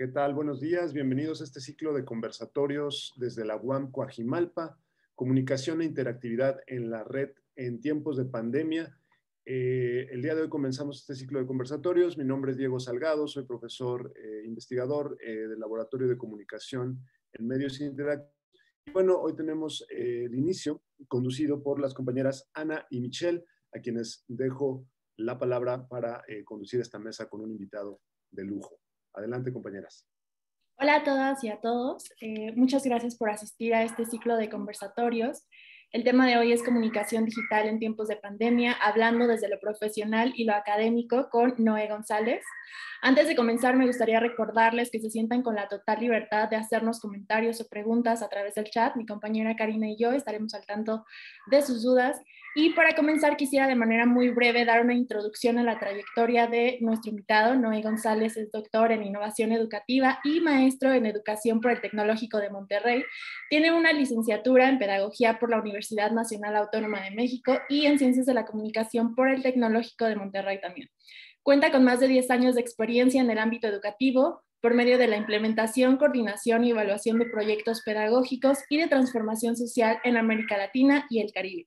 ¿Qué tal? Buenos días, bienvenidos a este ciclo de conversatorios desde la UAM Coajimalpa, comunicación e interactividad en la red en tiempos de pandemia. Eh, el día de hoy comenzamos este ciclo de conversatorios. Mi nombre es Diego Salgado, soy profesor eh, investigador eh, del Laboratorio de Comunicación en Medios Interactivos. Y bueno, hoy tenemos el inicio conducido por las compañeras Ana y Michelle, a quienes dejo la palabra para conducir esta mesa con un invitado de lujo. Adelante, compañeras. Hola a todas y a todos. Eh, muchas gracias por asistir a este ciclo de conversatorios. El tema de hoy es comunicación digital en tiempos de pandemia, hablando desde lo profesional y lo académico con Noé González. Antes de comenzar, me gustaría recordarles que se sientan con la total libertad de hacernos comentarios o preguntas a través del chat. Mi compañera Karina y yo estaremos al tanto de sus dudas y para comenzar, quisiera de manera muy breve dar una introducción a la trayectoria de nuestro invitado. Noé González es doctor en innovación educativa y maestro en educación por el Tecnológico de Monterrey. Tiene una licenciatura en pedagogía por la Universidad Nacional Autónoma de México y en ciencias de la comunicación por el Tecnológico de Monterrey también. Cuenta con más de 10 años de experiencia en el ámbito educativo, por medio de la implementación, coordinación y evaluación de proyectos pedagógicos y de transformación social en América Latina y el Caribe.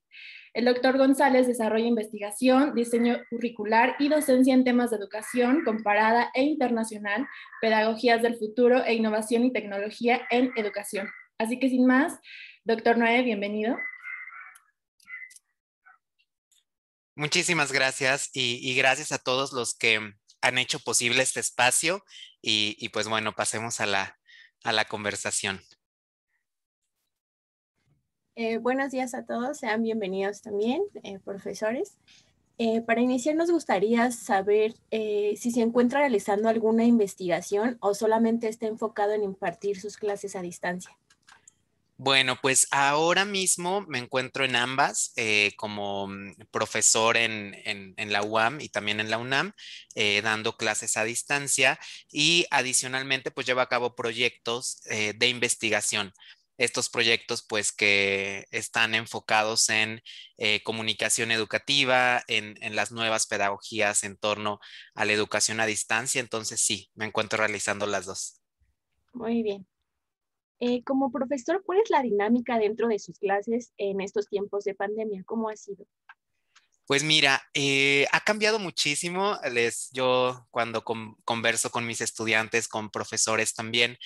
El doctor González desarrolla investigación, diseño curricular y docencia en temas de educación comparada e internacional, pedagogías del futuro e innovación y tecnología en educación. Así que sin más, doctor Noé, bienvenido. Muchísimas gracias y, y gracias a todos los que han hecho posible este espacio y, pues bueno, pasemos a la, a la conversación. Eh, buenos días a todos, sean bienvenidos también, eh, profesores. Eh, para iniciar, nos gustaría saber si se encuentra realizando alguna investigación o solamente está enfocado en impartir sus clases a distancia. Bueno, pues ahora mismo me encuentro en ambas eh, como mm, profesor en, la UAM y también en la UNAM, eh, dando clases a distancia y adicionalmente pues llevo a cabo proyectos eh, de investigación estos proyectos pues que están enfocados en comunicación educativa, en, en, las nuevas pedagogías en torno a la educación a distancia. Entonces sí, me encuentro realizando las dos. Muy bien. Eh, como profesor, ¿cuál es la dinámica dentro de sus clases en estos tiempos de pandemia? ¿Cómo ha sido? Pues mira, eh, ha cambiado muchísimo. Les, yo cuando converso con mis estudiantes, con profesores también,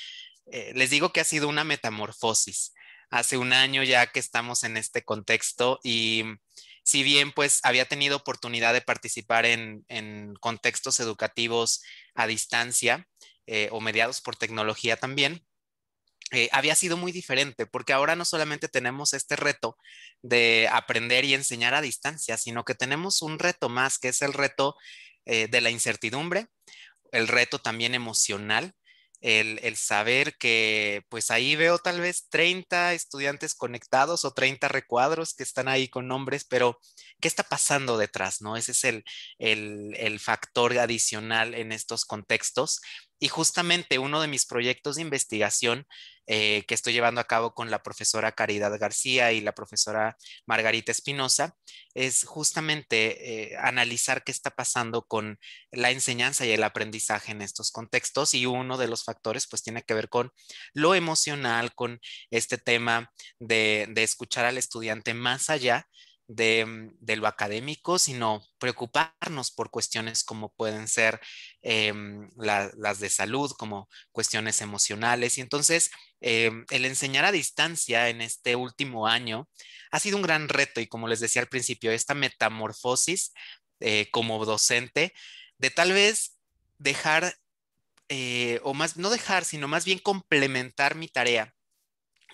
eh, les digo que ha sido una metamorfosis. Hace un año ya que estamos en este contexto y si bien pues había tenido oportunidad de participar en, contextos educativos a distancia o mediados por tecnología también, eh, había sido muy diferente, porque ahora no solamente tenemos este reto de aprender y enseñar a distancia, sino que tenemos un reto más, que es el reto eh, de la incertidumbre, el reto también emocional, el, saber que pues ahí veo tal vez 30 estudiantes conectados o 30 recuadros que están ahí con nombres, pero ¿qué está pasando detrás? ¿no? Ese es el, el factor adicional en estos contextos y justamente uno de mis proyectos de investigación eh, que estoy llevando a cabo con la profesora Caridad García y la profesora Margarita Espinosa es justamente eh, analizar qué está pasando con la enseñanza y el aprendizaje en estos contextos y uno de los factores pues tiene que ver con lo emocional, con este tema de escuchar al estudiante más allá Mm, de, lo académico, sino preocuparnos por cuestiones como pueden ser eh, mm, las de salud, como cuestiones emocionales. Y entonces, eh, el enseñar a distancia en este último año ha sido un gran reto y como les decía al principio, esta metamorfosis eh, como docente, de tal vez dejar, o más, no dejar, sino más bien complementar mi tarea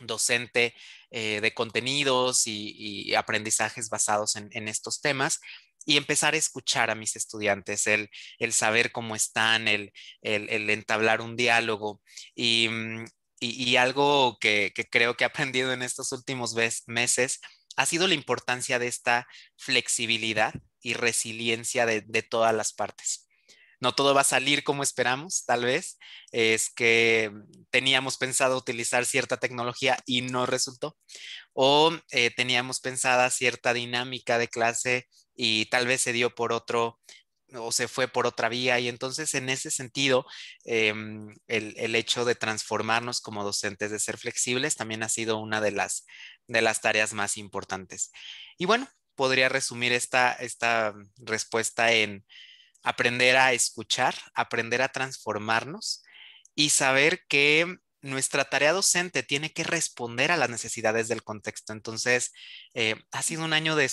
docente eh, de contenidos y, aprendizajes basados en, estos temas y empezar a escuchar a mis estudiantes, el, saber cómo están, el, entablar un diálogo. Y, mm, algo que, creo que he aprendido en estos últimos meses ha sido la importancia de esta flexibilidad y resiliencia de todas las partes no todo va a salir como esperamos, tal vez, es que teníamos pensado utilizar cierta tecnología y no resultó, o eh, teníamos pensada cierta dinámica de clase y tal vez se dio por otro o se fue por otra vía. Y entonces, en ese sentido, em, el, el, hecho de transformarnos como docentes, de ser flexibles, también ha sido una de las, de las tareas más importantes. Y bueno, podría resumir esta, esta respuesta en, aprender a escuchar, aprender a transformarnos y saber que nuestra tarea docente tiene que responder a las necesidades del contexto. Entonces, eh, ha sido un año de,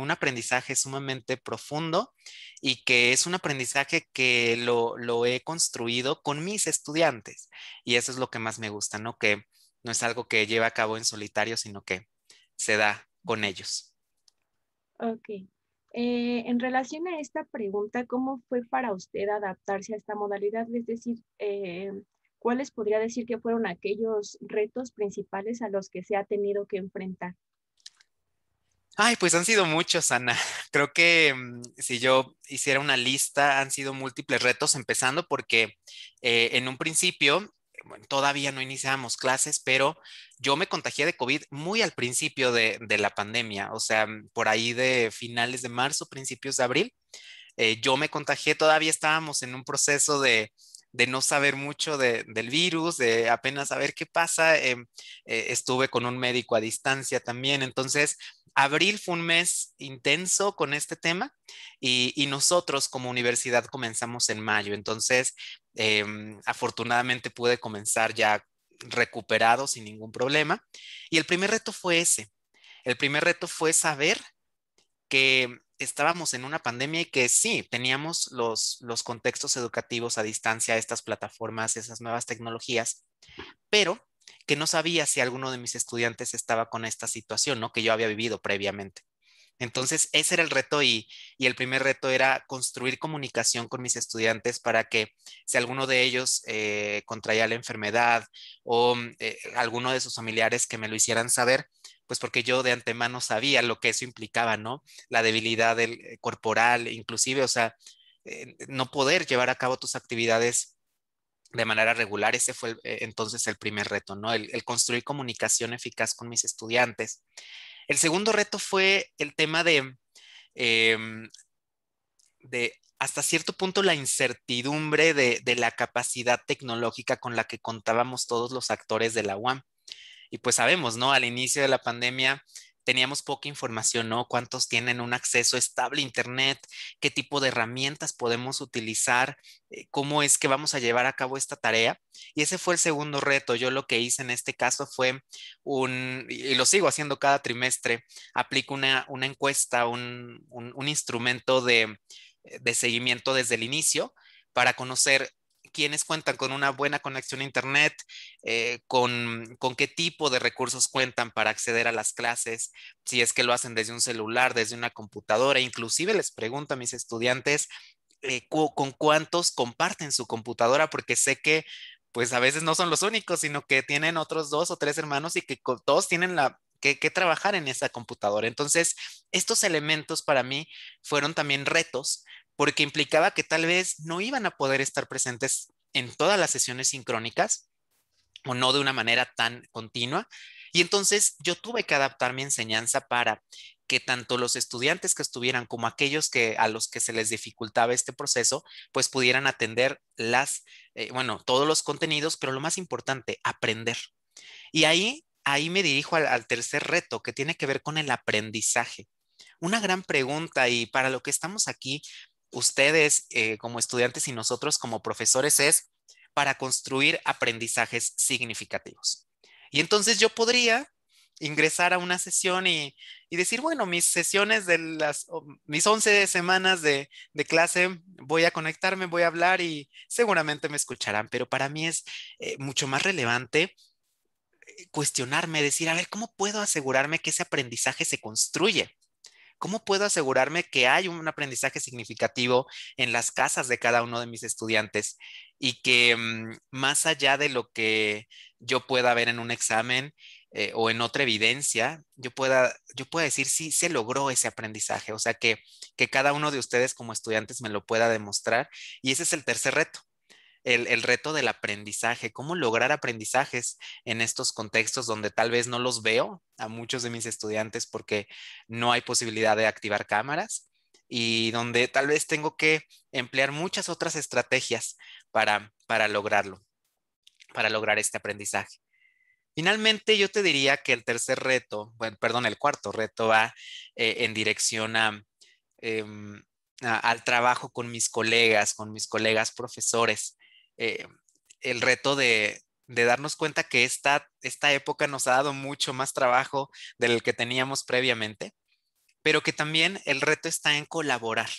un aprendizaje sumamente profundo y que es un aprendizaje que lo, he construido con mis estudiantes. Y eso es lo que más me gusta, ¿no? Que no es algo que lleva a cabo en solitario, sino que se da con ellos. Ok, eh, en relación a esta pregunta, ¿cómo fue para usted adaptarse a esta modalidad? Es decir, eh, ¿cuáles podría decir que fueron aquellos retos principales a los que se ha tenido que enfrentar? Ay, pues han sido muchos, Ana. Creo que mm, si yo hiciera una lista, han sido múltiples retos, empezando porque eh, en un principio todavía no iniciamos clases, pero yo me contagié de COVID muy al principio de, de, la pandemia, o sea, mm, por ahí de finales de marzo, principios de abril. Eh, yo me contagié, todavía estábamos en un proceso de, de no saber mucho del virus, de apenas saber qué pasa. Em, eh, estuve con un médico a distancia también. Entonces, abril fue un mes intenso con este tema y, nosotros como universidad comenzamos en mayo. Entonces, em, afortunadamente pude comenzar ya recuperado sin ningún problema. Y el primer reto fue ese. El primer reto fue saber que estábamos en una pandemia y que sí, teníamos los, contextos educativos a distancia, estas plataformas, esas nuevas tecnologías, pero que no sabía si alguno de mis estudiantes estaba con esta situación, ¿no? Que yo había vivido previamente. Entonces, ese era el reto y, el primer reto era construir comunicación con mis estudiantes para que si alguno de ellos eh, contraía la enfermedad o mm, eh, alguno de sus familiares que me lo hicieran saber, pues porque yo de antemano sabía lo que eso implicaba, ¿no? La debilidad eh, corporal, e inclusive, o sea, eh, no poder llevar a cabo tus actividades de manera regular, ese fue eh, entonces el primer reto, ¿no? El, construir comunicación eficaz con mis estudiantes. El segundo reto fue el tema de, em, de hasta cierto punto la incertidumbre de, de, la capacidad tecnológica con la que contábamos todos los actores de la UAM. Y pues sabemos, ¿no? Al inicio de la pandemia teníamos poca información, ¿no? ¿Cuántos tienen un acceso estable a Internet? ¿Qué tipo de herramientas podemos utilizar? Eh, ¿Cómo es que vamos a llevar a cabo esta tarea? Y ese fue el segundo reto. Yo lo que hice en este caso fue un, y lo sigo haciendo cada trimestre, aplico una, encuesta, un, un instrumento de, de seguimiento desde el inicio para conocer quienes cuentan con una buena conexión a Internet, eh, con, qué tipo de recursos cuentan para acceder a las clases, si es que lo hacen desde un celular, desde una computadora. Inclusive les pregunto a mis estudiantes eh, con cuántos comparten su computadora, porque sé que pues a veces no son los únicos, sino que tienen otros dos o tres hermanos y que todos tienen la, que, trabajar en esa computadora. Entonces, estos elementos para mí fueron también retos porque implicaba que tal vez no iban a poder estar presentes en todas las sesiones sincrónicas o no de una manera tan continua. Y entonces yo tuve que adaptar mi enseñanza para que tanto los estudiantes que estuvieran como aquellos que a los que se les dificultaba este proceso, pues pudieran atender las, eh, bueno, todos los contenidos, pero lo más importante, aprender. Y ahí, ahí me dirijo al tercer reto que tiene que ver con el aprendizaje. Una gran pregunta y para lo que estamos aquí, ustedes eh, como estudiantes y nosotros como profesores es para construir aprendizajes significativos. Y entonces yo podría ingresar a una sesión y, decir, bueno, mis sesiones de las, mis 11 semanas de, clase, voy a conectarme, voy a hablar y seguramente me escucharán, pero para mí es eh, mucho más relevante eh, cuestionarme, decir, a ver, ¿cómo puedo asegurarme que ese aprendizaje se construye? ¿Cómo puedo asegurarme que hay un aprendizaje significativo en las casas de cada uno de mis estudiantes y que mm, más allá de lo que yo pueda ver en un examen eh, o en otra evidencia, yo pueda, yo decir si se logró ese aprendizaje? O sea, que cada uno de ustedes como estudiantes me lo pueda demostrar. Y ese es el tercer reto el, reto del aprendizaje, cómo lograr aprendizajes en estos contextos donde tal vez no los veo a muchos de mis estudiantes porque no hay posibilidad de activar cámaras y donde tal vez tengo que emplear muchas otras estrategias para, lograrlo, para lograr este aprendizaje. Finalmente, yo te diría que el tercer reto, bueno, perdón, el cuarto reto va eh, en dirección em, a... al trabajo con mis colegas, con mis colegas profesores, eh, el reto de, darnos cuenta que esta, esta época nos ha dado mucho más trabajo del que teníamos previamente, pero que también el reto está en colaborar,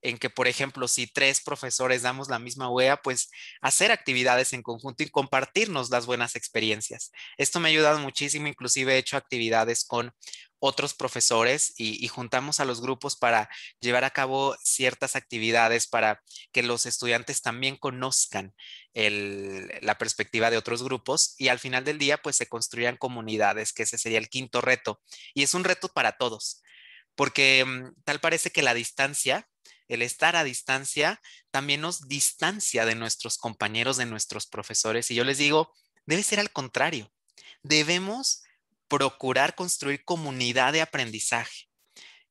en que, por ejemplo, si tres profesores damos la misma UEA, pues hacer actividades en conjunto y compartirnos las buenas experiencias. Esto me ha ayudado muchísimo, inclusive he hecho actividades con otros profesores y, juntamos a los grupos para llevar a cabo ciertas actividades para que los estudiantes también conozcan la perspectiva de otros grupos y al final del día pues se construyan comunidades, que ese sería el quinto reto. Y es un reto para todos, porque mm, tal parece que la distancia, el estar a distancia, también nos distancia de nuestros compañeros, de nuestros profesores. Y yo les digo, debe ser al contrario. Debemos procurar construir comunidad de aprendizaje.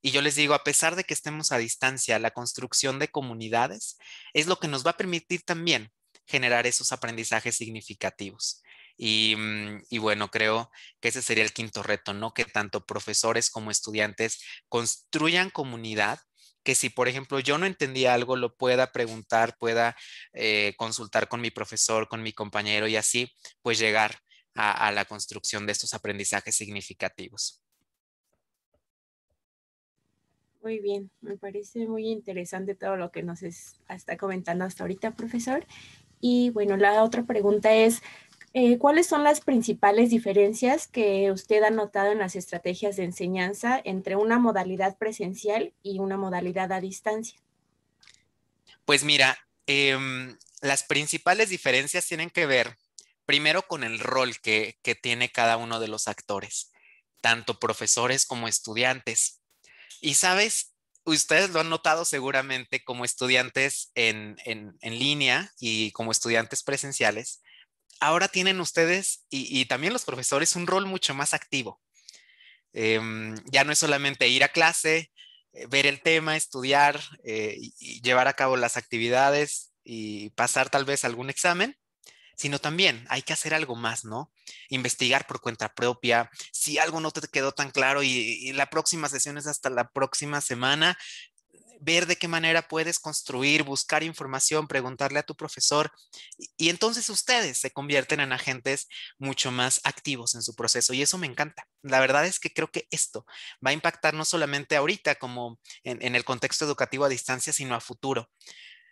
Y yo les digo, a pesar de que estemos a distancia, la construcción de comunidades es lo que nos va a permitir también generar esos aprendizajes significativos. Y, mm, bueno, creo que ese sería el quinto reto, ¿no? Que tanto profesores como estudiantes construyan comunidad, que si, por ejemplo, yo no entendía algo, lo pueda preguntar, pueda eh, consultar con mi profesor, con mi compañero y así, pues llegar a, la construcción de estos aprendizajes significativos. Muy bien, me parece muy interesante todo lo que nos está comentando hasta ahorita, profesor. Y bueno, la otra pregunta es, eh, ¿cuáles son las principales diferencias que usted ha notado en las estrategias de enseñanza entre una modalidad presencial y una modalidad a distancia? Pues mira, em, las principales diferencias tienen que ver primero con el rol que, tiene cada uno de los actores, tanto profesores como estudiantes. Y sabes, ustedes lo han notado seguramente como estudiantes en, línea y como estudiantes presenciales, ahora tienen ustedes y, también los profesores un rol mucho más activo. Em, ya no es solamente ir a clase, eh, ver el tema, estudiar, eh, llevar a cabo las actividades y pasar tal vez algún examen, sino también hay que hacer algo más, ¿no? Investigar por cuenta propia. Si algo no te quedó tan claro y, la próxima sesión es hasta la próxima semana, ver de qué manera puedes construir, buscar información, preguntarle a tu profesor y, entonces ustedes se convierten en agentes mucho más activos en su proceso y eso me encanta. La verdad es que creo que esto va a impactar no solamente ahorita como en el contexto educativo a distancia, sino a futuro.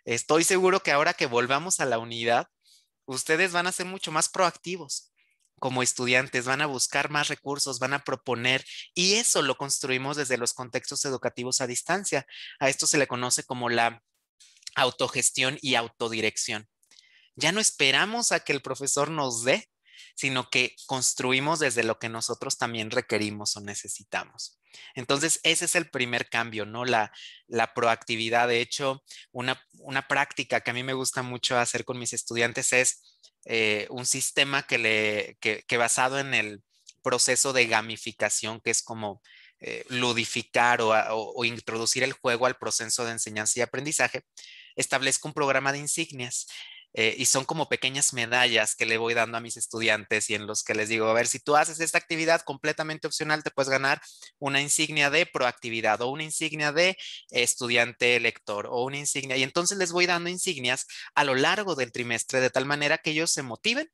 Estoy seguro que ahora que volvamos a la unidad, ustedes van a ser mucho más proactivos como estudiantes, van a buscar más recursos, van a proponer y eso lo construimos desde los contextos educativos a distancia. A esto se le conoce como la autogestión y autodirección. Ya no esperamos a que el profesor nos dé, sino que construimos desde lo que nosotros también requerimos o necesitamos. Entonces, ese es el primer cambio, ¿no? La, proactividad. De hecho, una, práctica que a mí me gusta mucho hacer con mis estudiantes es eh, un sistema que, le, que, basado en el proceso de gamificación, que es como eh, ludificar o, o, introducir el juego al proceso de enseñanza y aprendizaje, establezco un programa de insignias. Eh, y son como pequeñas medallas que le voy dando a mis estudiantes y en los que les digo, a ver, si tú haces esta actividad completamente opcional, te puedes ganar una insignia de proactividad o una insignia de estudiante lector o una insignia. Y entonces les voy dando insignias a lo largo del trimestre de tal manera que ellos se motiven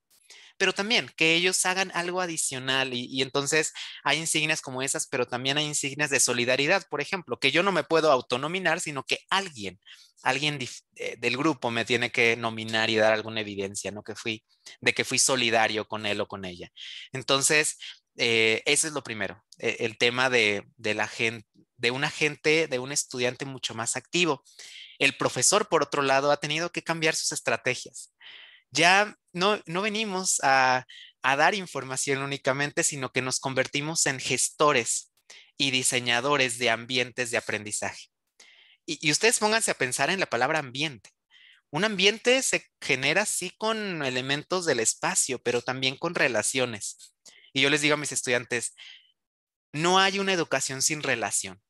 pero también que ellos hagan algo adicional y, entonces hay insignias como esas, pero también hay insignias de solidaridad, por ejemplo, que yo no me puedo autonominar, sino que alguien, alguien eh, del grupo me tiene que nominar y dar alguna evidencia, ¿no? Que fui, de que fui solidario con él o con ella. Entonces, eh, eso es lo primero, e, el tema de, de la de una gente, de un estudiante mucho más activo. El profesor, por otro lado, ha tenido que cambiar sus estrategias ya no, venimos a, dar información únicamente, sino que nos convertimos en gestores y diseñadores de ambientes de aprendizaje. Y, y, ustedes pónganse a pensar en la palabra ambiente. Un ambiente se genera sí con elementos del espacio, pero también con relaciones. Y yo les digo a mis estudiantes, no hay una educación sin relación.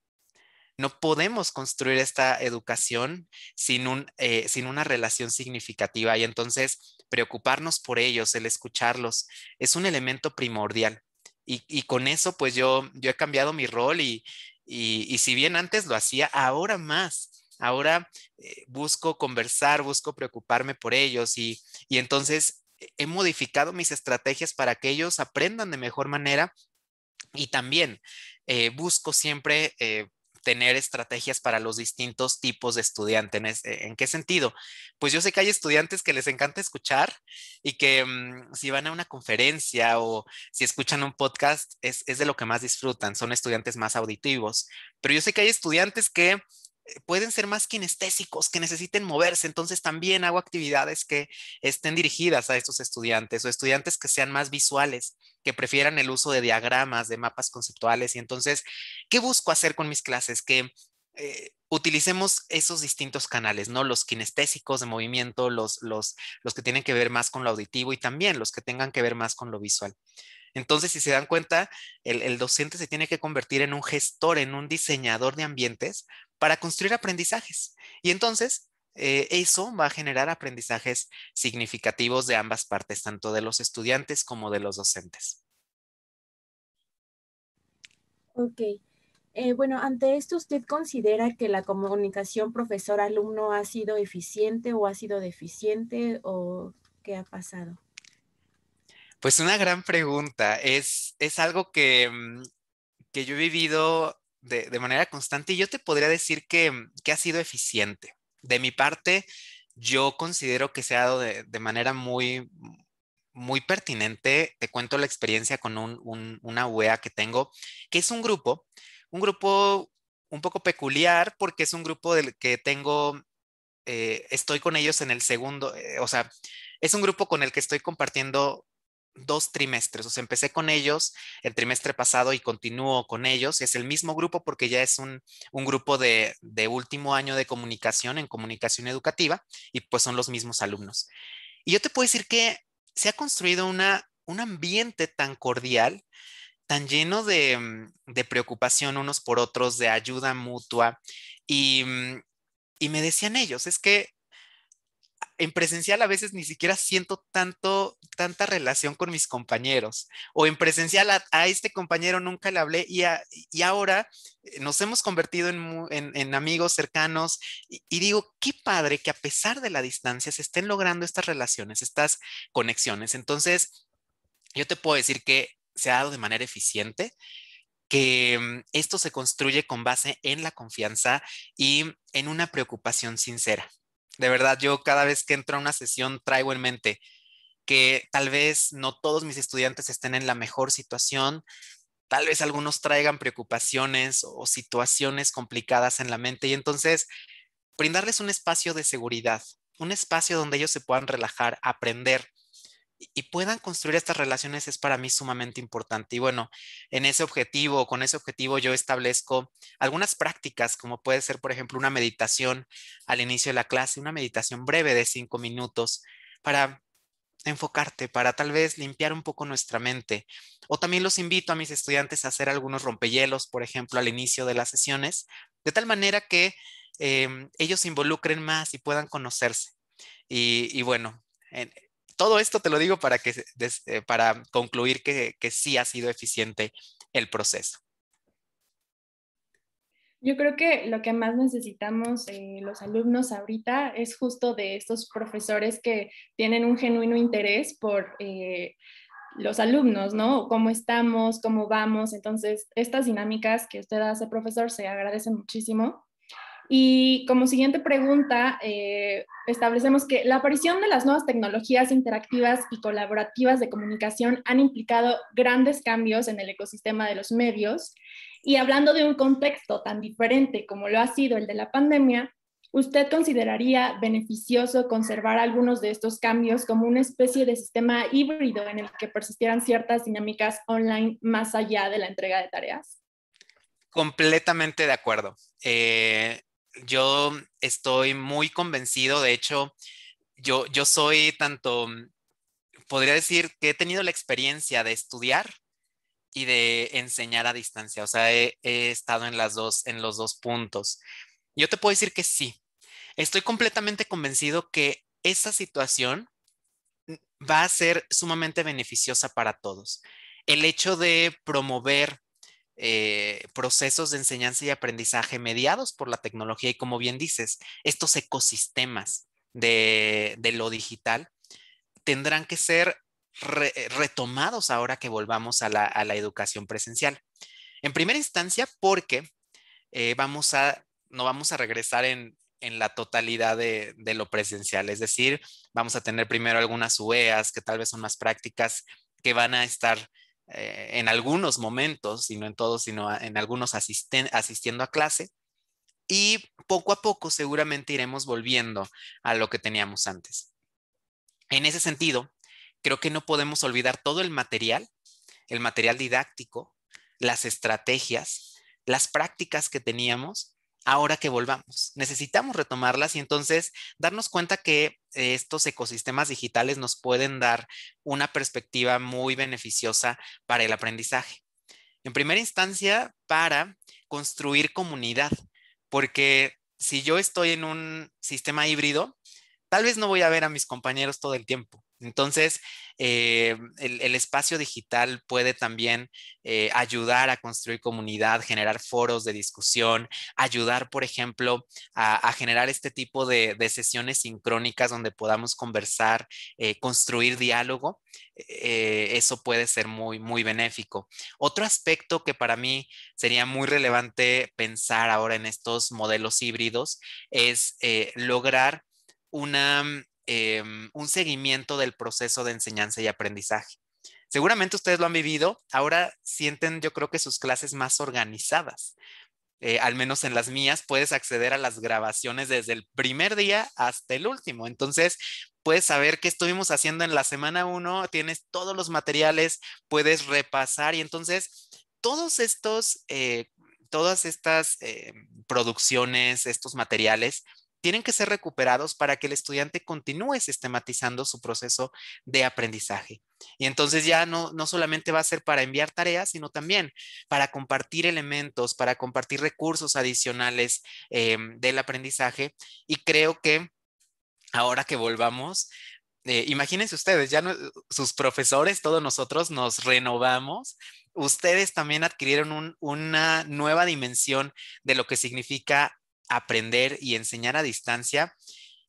No podemos construir esta educación sin, un, eh, sin una relación significativa y entonces preocuparnos por ellos, el escucharlos, es un elemento primordial. Y, con eso, pues yo, yo he cambiado mi rol y, si bien antes lo hacía, ahora más. Ahora eh, busco conversar, busco preocuparme por ellos y, entonces he modificado mis estrategias para que ellos aprendan de mejor manera y también eh, busco siempre tener estrategias para los distintos tipos de estudiantes. Eh, ¿En, qué sentido? Pues yo sé que hay estudiantes que les encanta escuchar y que mm, si van a una conferencia o si escuchan un podcast es de lo que más disfrutan, son estudiantes más auditivos, pero yo sé que hay estudiantes que pueden ser más kinestésicos, que necesiten moverse. Entonces también hago actividades que estén dirigidas a estos estudiantes o estudiantes que sean más visuales, que prefieran el uso de diagramas, de mapas conceptuales. Y entonces, ¿qué busco hacer con mis clases? Que eh, utilicemos esos distintos canales, ¿no? Los kinestésicos de movimiento, los, los, los que tienen que ver más con lo auditivo y también los que tengan que ver más con lo visual. Entonces, si se dan cuenta, el, el docente se tiene que convertir en un gestor, en un diseñador de ambientes para construir aprendizajes. Y entonces, eh, eso va a generar aprendizajes significativos de ambas partes, tanto de los estudiantes como de los docentes. Ok. Eh, bueno, ante esto, ¿usted considera que la comunicación profesor-alumno ha sido eficiente o ha sido deficiente o qué ha pasado? Pues una gran pregunta. Es, algo que, mm, que yo he vivido de, manera constante y yo te podría decir mm, que, ha sido eficiente. De mi parte, yo considero que se ha dado de, manera muy, muy pertinente. Te cuento la experiencia con una UEA que tengo, que es un grupo, un grupo un poco peculiar porque es un grupo del que tengo, eh, estoy con ellos en el segundo, eh, o sea, es un grupo con el que estoy compartiendo dos trimestres. O sea, empecé con ellos el trimestre pasado y continúo con ellos. Es el mismo grupo porque ya es un, grupo de, último año de comunicación en comunicación educativa y pues son los mismos alumnos. Y yo te puedo decir que se ha construido una, un ambiente tan cordial, tan lleno de, mm, preocupación unos por otros, de ayuda mutua. y mm, me decían ellos, es que en presencial a veces ni siquiera siento tanto, tanta relación con mis compañeros. O en presencial a, este compañero nunca le hablé y, ahora eh, nos hemos convertido en, amigos cercanos. y, digo, qué padre que a pesar de la distancia se estén logrando estas relaciones, estas conexiones. Entonces, yo te puedo decir que se ha dado de manera eficiente que mm, esto se construye con base en la confianza y en una preocupación sincera. De verdad, yo cada vez que entro a una sesión traigo en mente que tal vez no todos mis estudiantes estén en la mejor situación, tal vez algunos traigan preocupaciones o situaciones complicadas en la mente y entonces brindarles un espacio de seguridad, un espacio donde ellos se puedan relajar, aprender, y puedan construir estas relaciones es para mí sumamente importante. Y bueno, en ese objetivo, con ese objetivo yo establezco algunas prácticas, como puede ser, por ejemplo, una meditación al inicio de la clase, una meditación breve de cinco minutos para enfocarte, para tal vez limpiar un poco nuestra mente. O también los invito a mis estudiantes a hacer algunos rompehielos, por ejemplo, al inicio de las sesiones, de tal manera que em, ellos se involucren más y puedan conocerse. Y, y bueno, en, todo esto te lo digo para, que, eh, para concluir que, sí ha sido eficiente el proceso. Yo creo que lo que más necesitamos eh, los alumnos ahorita es justo de estos profesores que tienen un genuino interés por eh, los alumnos, ¿no? Cómo estamos, cómo vamos. Entonces, estas dinámicas que usted hace, profesor, se agradecen muchísimo. Y como siguiente pregunta, eh, establecemos que la aparición de las nuevas tecnologías interactivas y colaborativas de comunicación han implicado grandes cambios en el ecosistema de los medios. Y hablando de un contexto tan diferente como lo ha sido el de la pandemia, ¿usted consideraría beneficioso conservar algunos de estos cambios como una especie de sistema híbrido en el que persistieran ciertas dinámicas online más allá de la entrega de tareas? Completamente de acuerdo. Eh, yo estoy muy convencido, de hecho, yo, yo soy tanto, mm, podría decir que he tenido la experiencia de estudiar y de enseñar a distancia, o sea, he, estado en, las dos, en los dos puntos. Yo te puedo decir que sí, estoy completamente convencido que esa situación mm, va a ser sumamente beneficiosa para todos. El hecho de promover eh, procesos de enseñanza y aprendizaje mediados por la tecnología y como bien dices, estos ecosistemas de, lo digital tendrán que ser retomados ahora que volvamos a la, educación presencial. En primera instancia, porque eh, vamos a, no vamos a regresar en, la totalidad de, de, lo presencial. Es decir, vamos a tener primero algunas UEAs que tal vez son más prácticas, que van a estar eh, en algunos momentos, y no en todos, sino en algunos asistiendo a clase. Y poco a poco seguramente iremos volviendo a lo que teníamos antes. En ese sentido, creo que no podemos olvidar todo el material, el material didáctico, las estrategias, las prácticas que teníamos ahora que volvamos. Necesitamos retomarlas y entonces darnos cuenta que estos ecosistemas digitales nos pueden dar una perspectiva muy beneficiosa para el aprendizaje. En primera instancia, para construir comunidad, porque si yo estoy en un sistema híbrido, tal vez no voy a ver a mis compañeros todo el tiempo, entonces, eh, el, espacio digital puede también eh, ayudar a construir comunidad, generar foros de discusión, ayudar, por ejemplo, a, generar este tipo de, sesiones sincrónicas donde podamos conversar, eh, construir diálogo. eso puede ser muy, muy benéfico. Otro aspecto que para mí sería muy relevante pensar ahora en estos modelos híbridos es lograr una Em, un seguimiento del proceso de enseñanza y aprendizaje. Seguramente ustedes lo han vivido, ahora sienten yo creo que sus clases más organizadas. Eh, al menos en las mías puedes acceder a las grabaciones desde el primer día hasta el último. Entonces, puedes saber qué estuvimos haciendo en la semana uno, tienes todos los materiales, puedes repasar y entonces todos estos, eh, todas estas em, producciones, estos materiales tienen que ser recuperados para que el estudiante continúe sistematizando su proceso de aprendizaje. Y entonces ya no, no solamente va a ser para enviar tareas, sino también para compartir elementos, para compartir recursos adicionales em, del aprendizaje. Y creo que ahora que volvamos, eh, imagínense ustedes, ya sus profesores, todos nosotros nos renovamos ustedes también adquirieron una nueva dimensión de lo que significa aprender y enseñar a distancia.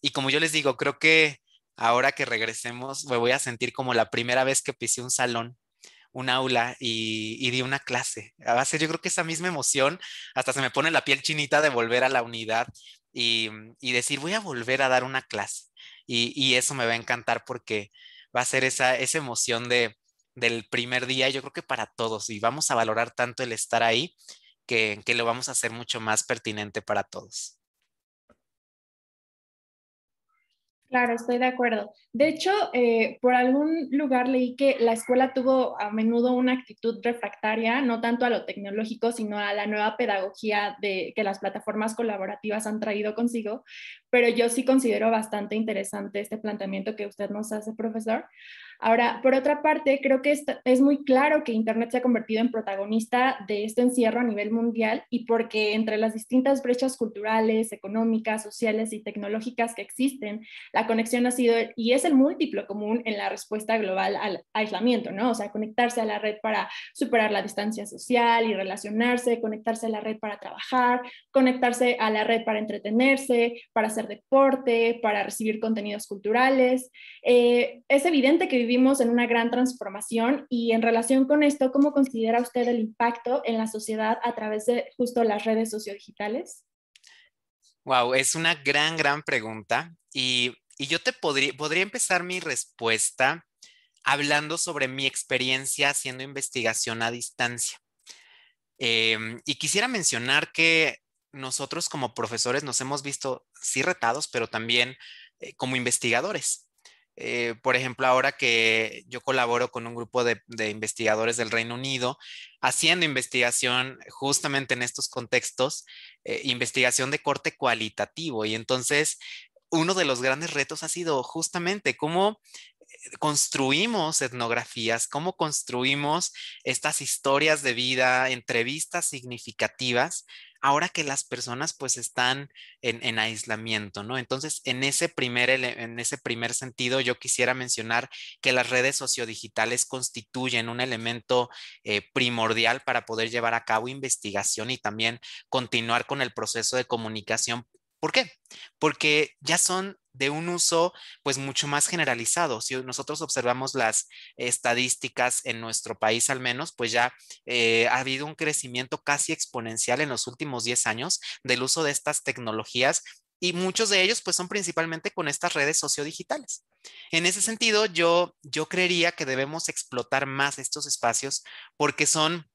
Y como yo les digo, creo que ahora que regresemos me voy a sentir como la primera vez que pisé un salón, un aula y, y di una clase. Va a ser yo creo que esa misma emoción, hasta se me pone la piel chinita de volver a la unidad y, decir, voy a volver a dar una clase. Y, eso me va a encantar porque va a ser esa, esa emoción de, del primer día, yo creo que para todos, y vamos a valorar tanto el estar ahí que, lo vamos a hacer mucho más pertinente para todos. Claro, estoy de acuerdo. De hecho, eh, por algún lugar leí que la escuela tuvo a menudo una actitud refractaria, no tanto a lo tecnológico, sino a la nueva pedagogía de, que las plataformas colaborativas han traído consigo, pero yo sí considero bastante interesante este planteamiento que usted nos hace, profesor. Ahora, por otra parte, creo que es muy claro que Internet se ha convertido en protagonista de este encierro a nivel mundial y porque entre las distintas brechas culturales, económicas, sociales y tecnológicas que existen, la conexión ha sido y es el múltiplo común en la respuesta global al aislamiento, ¿no? O sea, conectarse a la red para superar la distancia social y relacionarse, conectarse a la red para trabajar, conectarse a la red para entretenerse, para hacer deporte, para recibir contenidos culturales. Eh, es evidente que vivimos vivimos en una gran transformación y en relación con esto, ¿cómo considera usted el impacto en la sociedad a través de justo las redes sociodigitales? Wow, es una gran, gran pregunta y, yo te podría, empezar mi respuesta hablando sobre mi experiencia haciendo investigación a distancia. Em, y quisiera mencionar que nosotros como profesores nos hemos visto, sí, retados, pero también eh, como investigadores. Eh, por ejemplo, ahora que yo colaboro con un grupo de, investigadores del Reino Unido haciendo investigación justamente en estos contextos, eh, investigación de corte cualitativo. Y entonces, uno de los grandes retos ha sido justamente cómo eh, construimos etnografías, cómo construimos estas historias de vida, entrevistas significativas ahora que las personas pues están en, aislamiento, ¿no? Entonces, en ese, primer, en ese primer sentido, yo quisiera mencionar que las redes sociodigitales constituyen un elemento eh, primordial para poder llevar a cabo investigación y también continuar con el proceso de comunicación. ¿Por qué? Porque ya son de un uso pues mucho más generalizado. Si nosotros observamos las estadísticas en nuestro país al menos, pues ya eh, ha habido un crecimiento casi exponencial en los últimos 10 años del uso de estas tecnologías y muchos de ellos pues son principalmente con estas redes sociodigitales. En ese sentido, yo, yo creería que debemos explotar más estos espacios porque son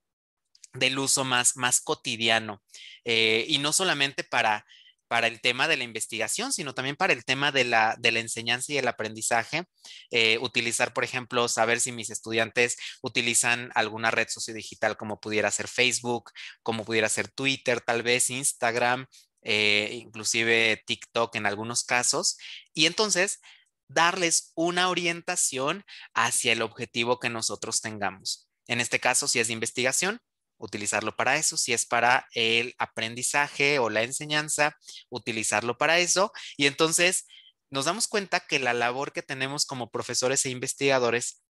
del uso más, más cotidiano eh, y no solamente para para el tema de la investigación, sino también para el tema de la, enseñanza y el aprendizaje. Eh, utilizar, por ejemplo, saber si mis estudiantes utilizan alguna red sociodigital como pudiera ser Facebook, como pudiera ser Twitter, tal vez Instagram, eh, inclusive TikTok en algunos casos. Y entonces darles una orientación hacia el objetivo que nosotros tengamos. En este caso, si es de investigación, utilizarlo para eso, si es para el aprendizaje o la enseñanza, utilizarlo para eso. Y entonces nos damos cuenta que la labor que tenemos como profesores e investigadores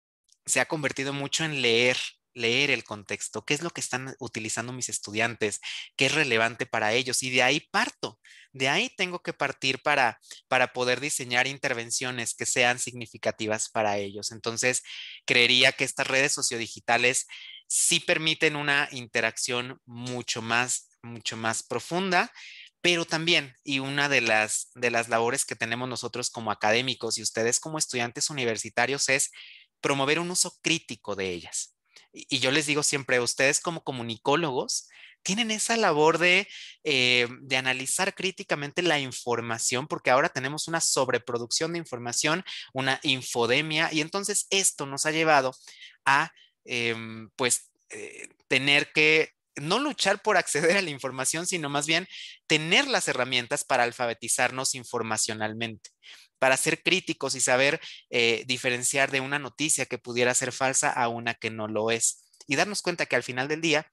se ha convertido mucho en leer, leer el contexto, qué es lo que están utilizando mis estudiantes, qué es relevante para ellos y de ahí parto, de ahí tengo que partir para, para poder diseñar intervenciones que sean significativas para ellos. Entonces, creería que estas redes sociodigitales sí permiten una interacción mucho más, mucho más profunda, pero también, y una de las, de las labores que tenemos nosotros como académicos y ustedes como estudiantes universitarios es promover un uso crítico de ellas. Y, yo les digo siempre, ustedes como comunicólogos, tienen esa labor eh, de, analizar críticamente la información, porque ahora tenemos una sobreproducción de información, una infodemia, y entonces esto nos ha llevado a Em, pues eh, tener que no luchar por acceder a la información, sino más bien tener las herramientas para alfabetizarnos informacionalmente, para ser críticos y saber eh, diferenciar de una noticia que pudiera ser falsa a una que no lo es. Y darnos cuenta que al final del día,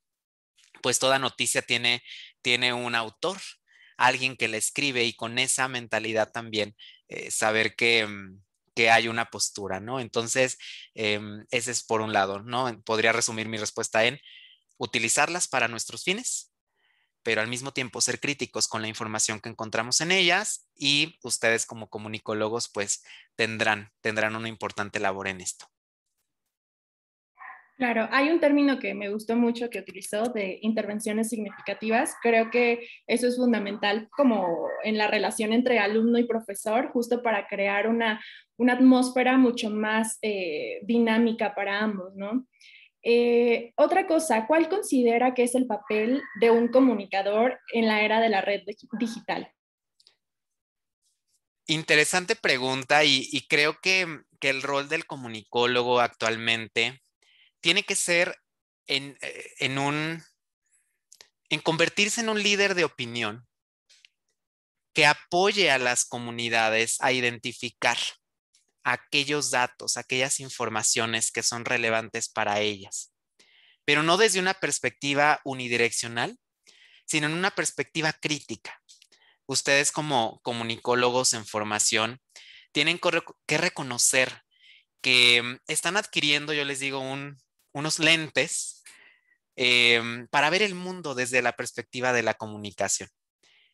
pues toda noticia tiene, tiene un autor, alguien que la escribe y con esa mentalidad también eh, saber que... Mm, que hay una postura, ¿no? Entonces, em, ese es por un lado, ¿no? Podría resumir mi respuesta en utilizarlas para nuestros fines, pero al mismo tiempo ser críticos con la información que encontramos en ellas y ustedes como comunicólogos pues tendrán, tendrán una importante labor en esto. Claro, hay un término que me gustó mucho que utilizó de intervenciones significativas. Creo que eso es fundamental como en la relación entre alumno y profesor, justo para crear una, atmósfera mucho más eh, dinámica para ambos, ¿no? Eh, otra cosa, ¿cuál considera que es el papel de un comunicador en la era de la red digital? Interesante pregunta y, creo que el rol del comunicólogo actualmente tiene que ser en, eh, en un, en convertirse en un líder de opinión que apoye a las comunidades a identificar aquellos datos, aquellas informaciones que son relevantes para ellas, pero no desde una perspectiva unidireccional, sino en una perspectiva crítica. Ustedes como comunicólogos en formación tienen que reconocer que mm, están adquiriendo, yo les digo, un unos lentes em, para ver el mundo desde la perspectiva de la comunicación.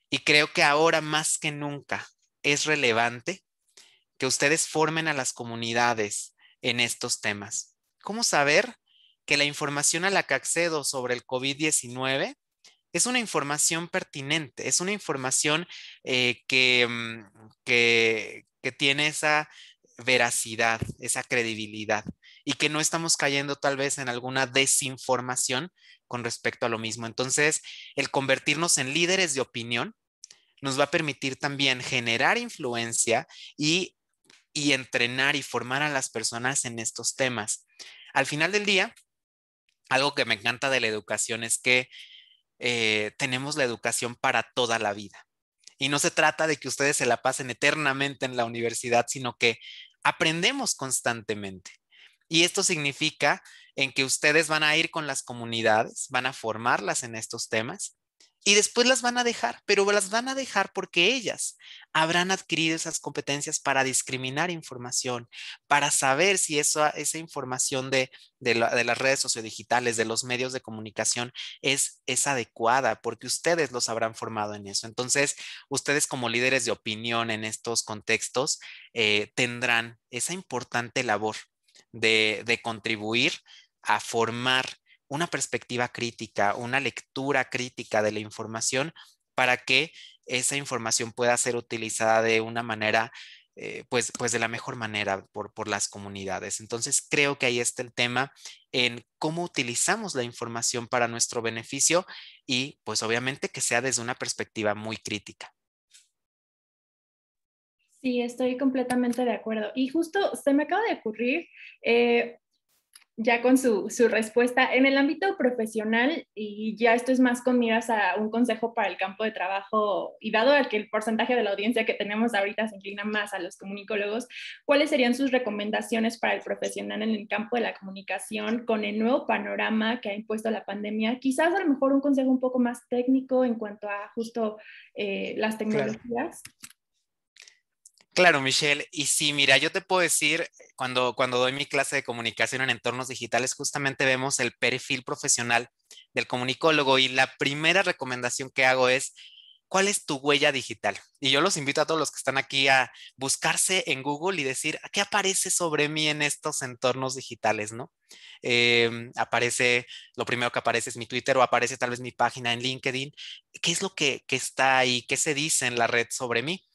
Y creo que ahora más que nunca es relevante que ustedes formen a las comunidades en estos temas. ¿Cómo saber que la información a la que accedo sobre el COVID-19 es una información pertinente, es una información eh, mm, que tiene esa veracidad, esa credibilidad? y que no estamos cayendo tal vez en alguna desinformación con respecto a lo mismo. Entonces, el convertirnos en líderes de opinión nos va a permitir también generar influencia y, entrenar y formar a las personas en estos temas. Al final del día, algo que me encanta de la educación es que eh, tenemos la educación para toda la vida. Y no se trata de que ustedes se la pasen eternamente en la universidad, sino que aprendemos constantemente. Y esto significa en que ustedes van a ir con las comunidades, van a formarlas en estos temas y después las van a dejar, pero las van a dejar porque ellas habrán adquirido esas competencias para discriminar información, para saber si esa, esa información de, las redes sociodigitales, de los medios de comunicación, es, es adecuada, porque ustedes los habrán formado en eso. Entonces, ustedes como líderes de opinión en estos contextos eh, tendrán esa importante labor de, contribuir a formar una perspectiva crítica, una lectura crítica de la información para que esa información pueda ser utilizada de una manera, eh, pues, pues de la mejor manera por, por las comunidades. Entonces, creo que ahí está el tema en cómo utilizamos la información para nuestro beneficio y pues obviamente que sea desde una perspectiva muy crítica. Sí, estoy completamente de acuerdo. Y justo se me acaba de ocurrir, eh, ya con su, respuesta, en el ámbito profesional, y ya esto es más con miras a un consejo para el campo de trabajo, y dado que el porcentaje de la audiencia que tenemos ahorita se inclina más a los comunicólogos, ¿cuáles serían sus recomendaciones para el profesional en el campo de la comunicación con el nuevo panorama que ha impuesto la pandemia? Quizás a lo mejor un consejo un poco más técnico en cuanto a justo eh, las tecnologías. Claro, Michelle. Y sí, mira, yo te puedo decir, cuando, cuando doy mi clase de comunicación en entornos digitales, justamente vemos el perfil profesional del comunicólogo y la primera recomendación que hago es, ¿cuál es tu huella digital? Y yo los invito a todos los que están aquí a buscarse en Google y decir, ¿qué aparece sobre mí en estos entornos digitales? ¿No? Em, aparece, lo primero que aparece es mi Twitter o aparece tal vez mi página en LinkedIn. ¿Qué es lo que, que está ahí? ¿Qué se dice en la red sobre mí?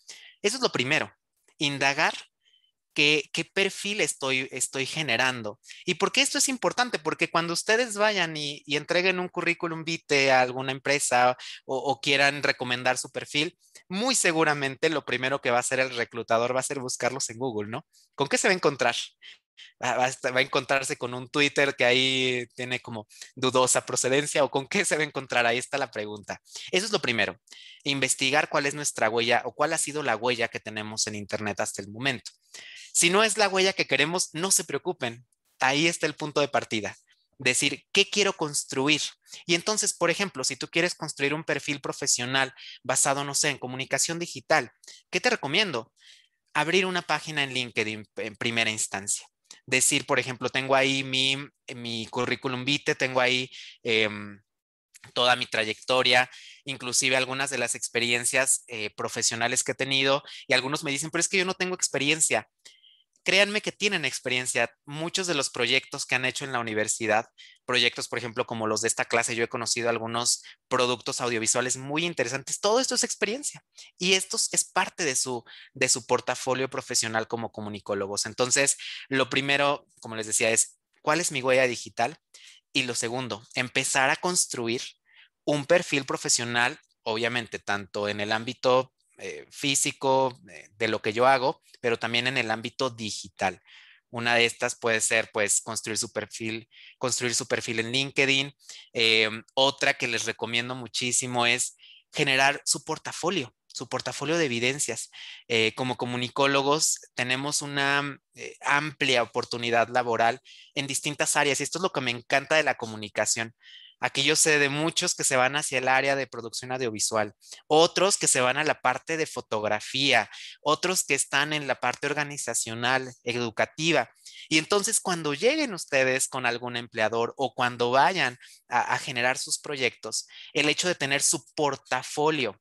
Eso es lo primero indagar qué, qué perfil estoy, estoy generando. ¿Y por qué esto es importante? Porque cuando ustedes vayan y, entreguen un currículum vitae a alguna empresa o, o quieran recomendar su perfil, muy seguramente lo primero que va a hacer el reclutador va a ser buscarlos en Google, ¿no? ¿Con qué se va a encontrar? Ah, va a, encontrarse con un Twitter que ahí tiene como dudosa procedencia o con qué se va a encontrar. Ahí está la pregunta. Eso es lo primero, investigar cuál es nuestra huella o cuál ha sido la huella que tenemos en Internet hasta el momento. Si no es la huella que queremos, no se preocupen. Ahí está el punto de partida. Decir, ¿qué quiero construir? Y entonces, por ejemplo, si tú quieres construir un perfil profesional basado, no sé, en comunicación digital, ¿qué te recomiendo? Abrir una página en LinkedIn en primera instancia decir, por ejemplo, tengo ahí mi, mi currículum vitae, tengo ahí em, toda mi trayectoria, inclusive algunas de las experiencias eh, profesionales que he tenido y algunos me dicen, pero es que yo no tengo experiencia créanme que tienen experiencia. Muchos de los proyectos que han hecho en la universidad, proyectos, por ejemplo, como los de esta clase, yo he conocido algunos productos audiovisuales muy interesantes. Todo esto es experiencia y esto es parte de su, de su portafolio profesional como comunicólogos. Entonces, lo primero, como les decía, es cuál es mi huella digital. Y lo segundo, empezar a construir un perfil profesional obviamente, tanto en el ámbito eh, físico eh, de lo que yo hago, pero también en el ámbito digital. Una de estas puede ser, pues, construir su perfil, construir su perfil en LinkedIn. Eh, otra que les recomiendo muchísimo es generar su portafolio, su portafolio de evidencias. como comunicólogos tenemos una amplia oportunidad laboral en distintas áreas y esto es lo que me encanta de la comunicación. Aquí yo sé de muchos que se van hacia el área de producción audiovisual, otros que se van a la parte de fotografía, otros que están en la parte organizacional, educativa. Y entonces cuando lleguen ustedes con algún empleador o cuando vayan a, a generar sus proyectos, el hecho de tener su portafolio,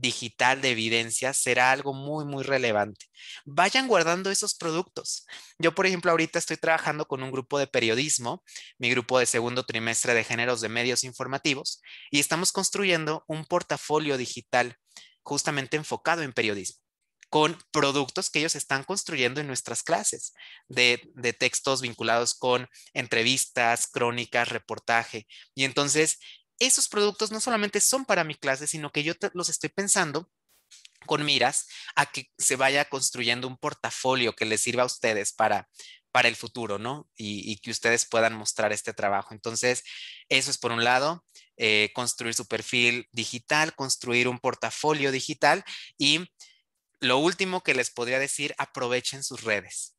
digital de evidencia será algo muy, muy relevante. Vayan guardando esos productos. Yo, por ejemplo, ahorita estoy trabajando con un grupo de periodismo, mi grupo de segundo trimestre de géneros de medios informativos, y estamos construyendo un portafolio digital justamente enfocado en periodismo con productos que ellos están construyendo en nuestras clases, de, de, textos vinculados con entrevistas, crónicas, reportaje. Y entonces esos productos no solamente son para mi clase, sino que yo los estoy pensando con miras a que se vaya construyendo un portafolio que les sirva a ustedes para, para el futuro, ¿no? Y, que ustedes puedan mostrar este trabajo. Entonces, eso es por un lado, eh, construir su perfil digital, construir un portafolio digital y lo último que les podría decir, aprovechen sus redes.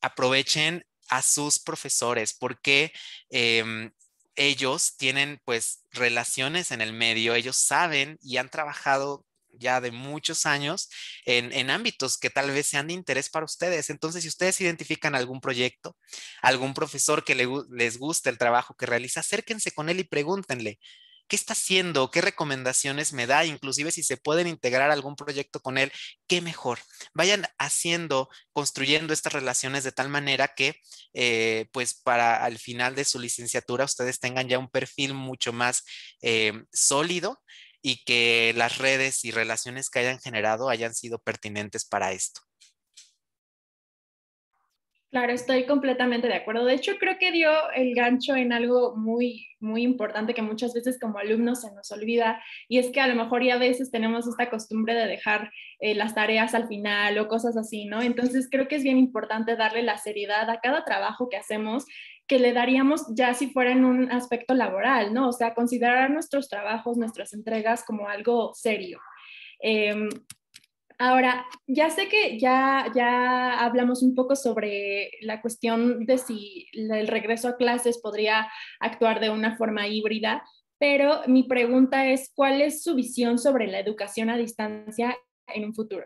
Aprovechen a sus profesores porque... Em, ellos tienen pues relaciones en el medio, ellos saben y han trabajado ya de muchos años en, ámbitos que tal vez sean de interés para ustedes. Entonces, si ustedes identifican algún proyecto, algún profesor que les guste el trabajo que realiza, acérquense con él y pregúntenle, qué está haciendo, qué recomendaciones me da, inclusive si se pueden integrar algún proyecto con él, qué mejor. Vayan haciendo, construyendo estas relaciones de tal manera que eh, pues para al final de su licenciatura ustedes tengan ya un perfil mucho más eh, sólido y que las redes y relaciones que hayan generado hayan sido pertinentes para esto. Claro, estoy completamente de acuerdo. De hecho, creo que dio el gancho en algo muy, muy importante que muchas veces como alumnos se nos olvida y es que a lo mejor ya a veces tenemos esta costumbre de dejar eh, las tareas al final o cosas así, ¿no? Entonces, creo que es bien importante darle la seriedad a cada trabajo que hacemos que le daríamos ya si fuera en un aspecto laboral, ¿no? O sea, considerar nuestros trabajos, nuestras entregas como algo serio. Em, Ahora, ya sé que ya, ya hablamos un poco sobre la cuestión de si el regreso a clases podría actuar de una forma híbrida, pero mi pregunta es, ¿cuál es su visión sobre la educación a distancia en un futuro?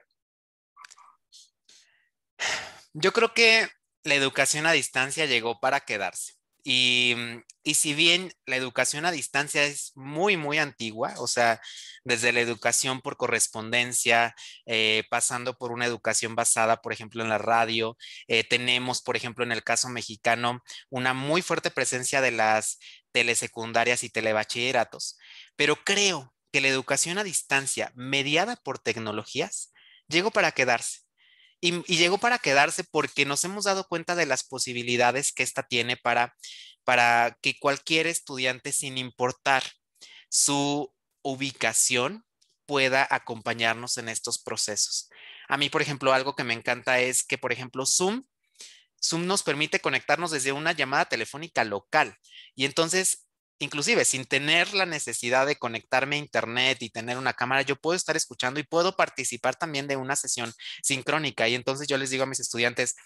Yo creo que la educación a distancia llegó para quedarse. Mm, y, si bien la educación a distancia es muy, muy antigua, o sea, desde la educación por correspondencia, eh, pasando por una educación basada, por ejemplo, en la radio, eh, tenemos, por ejemplo, en el caso mexicano, una muy fuerte presencia de las telesecundarias y telebachilleratos. Pero creo que la educación a distancia, mediada por tecnologías, llegó para quedarse. Y, llegó para quedarse porque nos hemos dado cuenta de las posibilidades que esta tiene para, para que cualquier estudiante, sin importar su ubicación, pueda acompañarnos en estos procesos. A mí, por ejemplo, algo que me encanta es que, por ejemplo, Zoom, Zoom nos permite conectarnos desde una llamada telefónica local y entonces inclusive sin tener la necesidad de conectarme a internet y tener una cámara, yo puedo estar escuchando y puedo participar también de una sesión sincrónica. Y entonces yo les digo a mis estudiantes,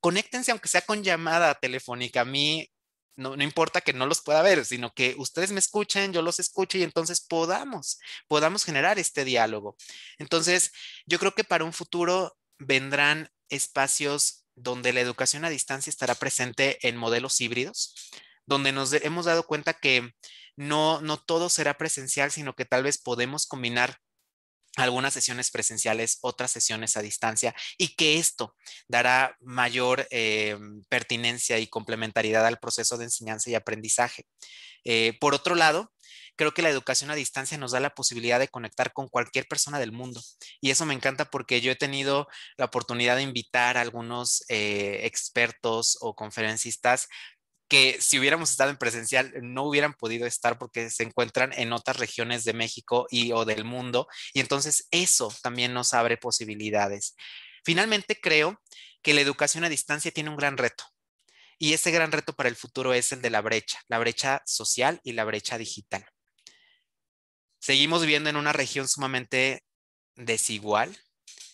conéctense aunque sea con llamada telefónica. A mí no, no, importa que no los pueda ver, sino que ustedes me escuchen, yo los escucho y entonces podamos, podamos generar este diálogo. Entonces, yo creo que para un futuro vendrán espacios donde la educación a distancia estará presente en modelos híbridos, donde nos hemos dado cuenta que no, todo será presencial, sino que tal vez podemos combinar algunas sesiones presenciales, otras sesiones a distancia, y que esto dará mayor eh, pertinencia y complementariedad al proceso de enseñanza y aprendizaje. Eh, por otro lado, creo que la educación a distancia nos da la posibilidad de conectar con cualquier persona del mundo. Y eso me encanta porque yo he tenido la oportunidad de invitar a algunos eh, expertos o conferencistas que si hubiéramos estado en presencial no hubieran podido estar porque se encuentran en otras regiones de México y o del mundo. Y entonces eso también nos abre posibilidades. Finalmente, creo que la educación a distancia tiene un gran reto. Y ese gran reto para el futuro es el de la brecha, la brecha social y la brecha digital. Seguimos viviendo en una región sumamente desigual,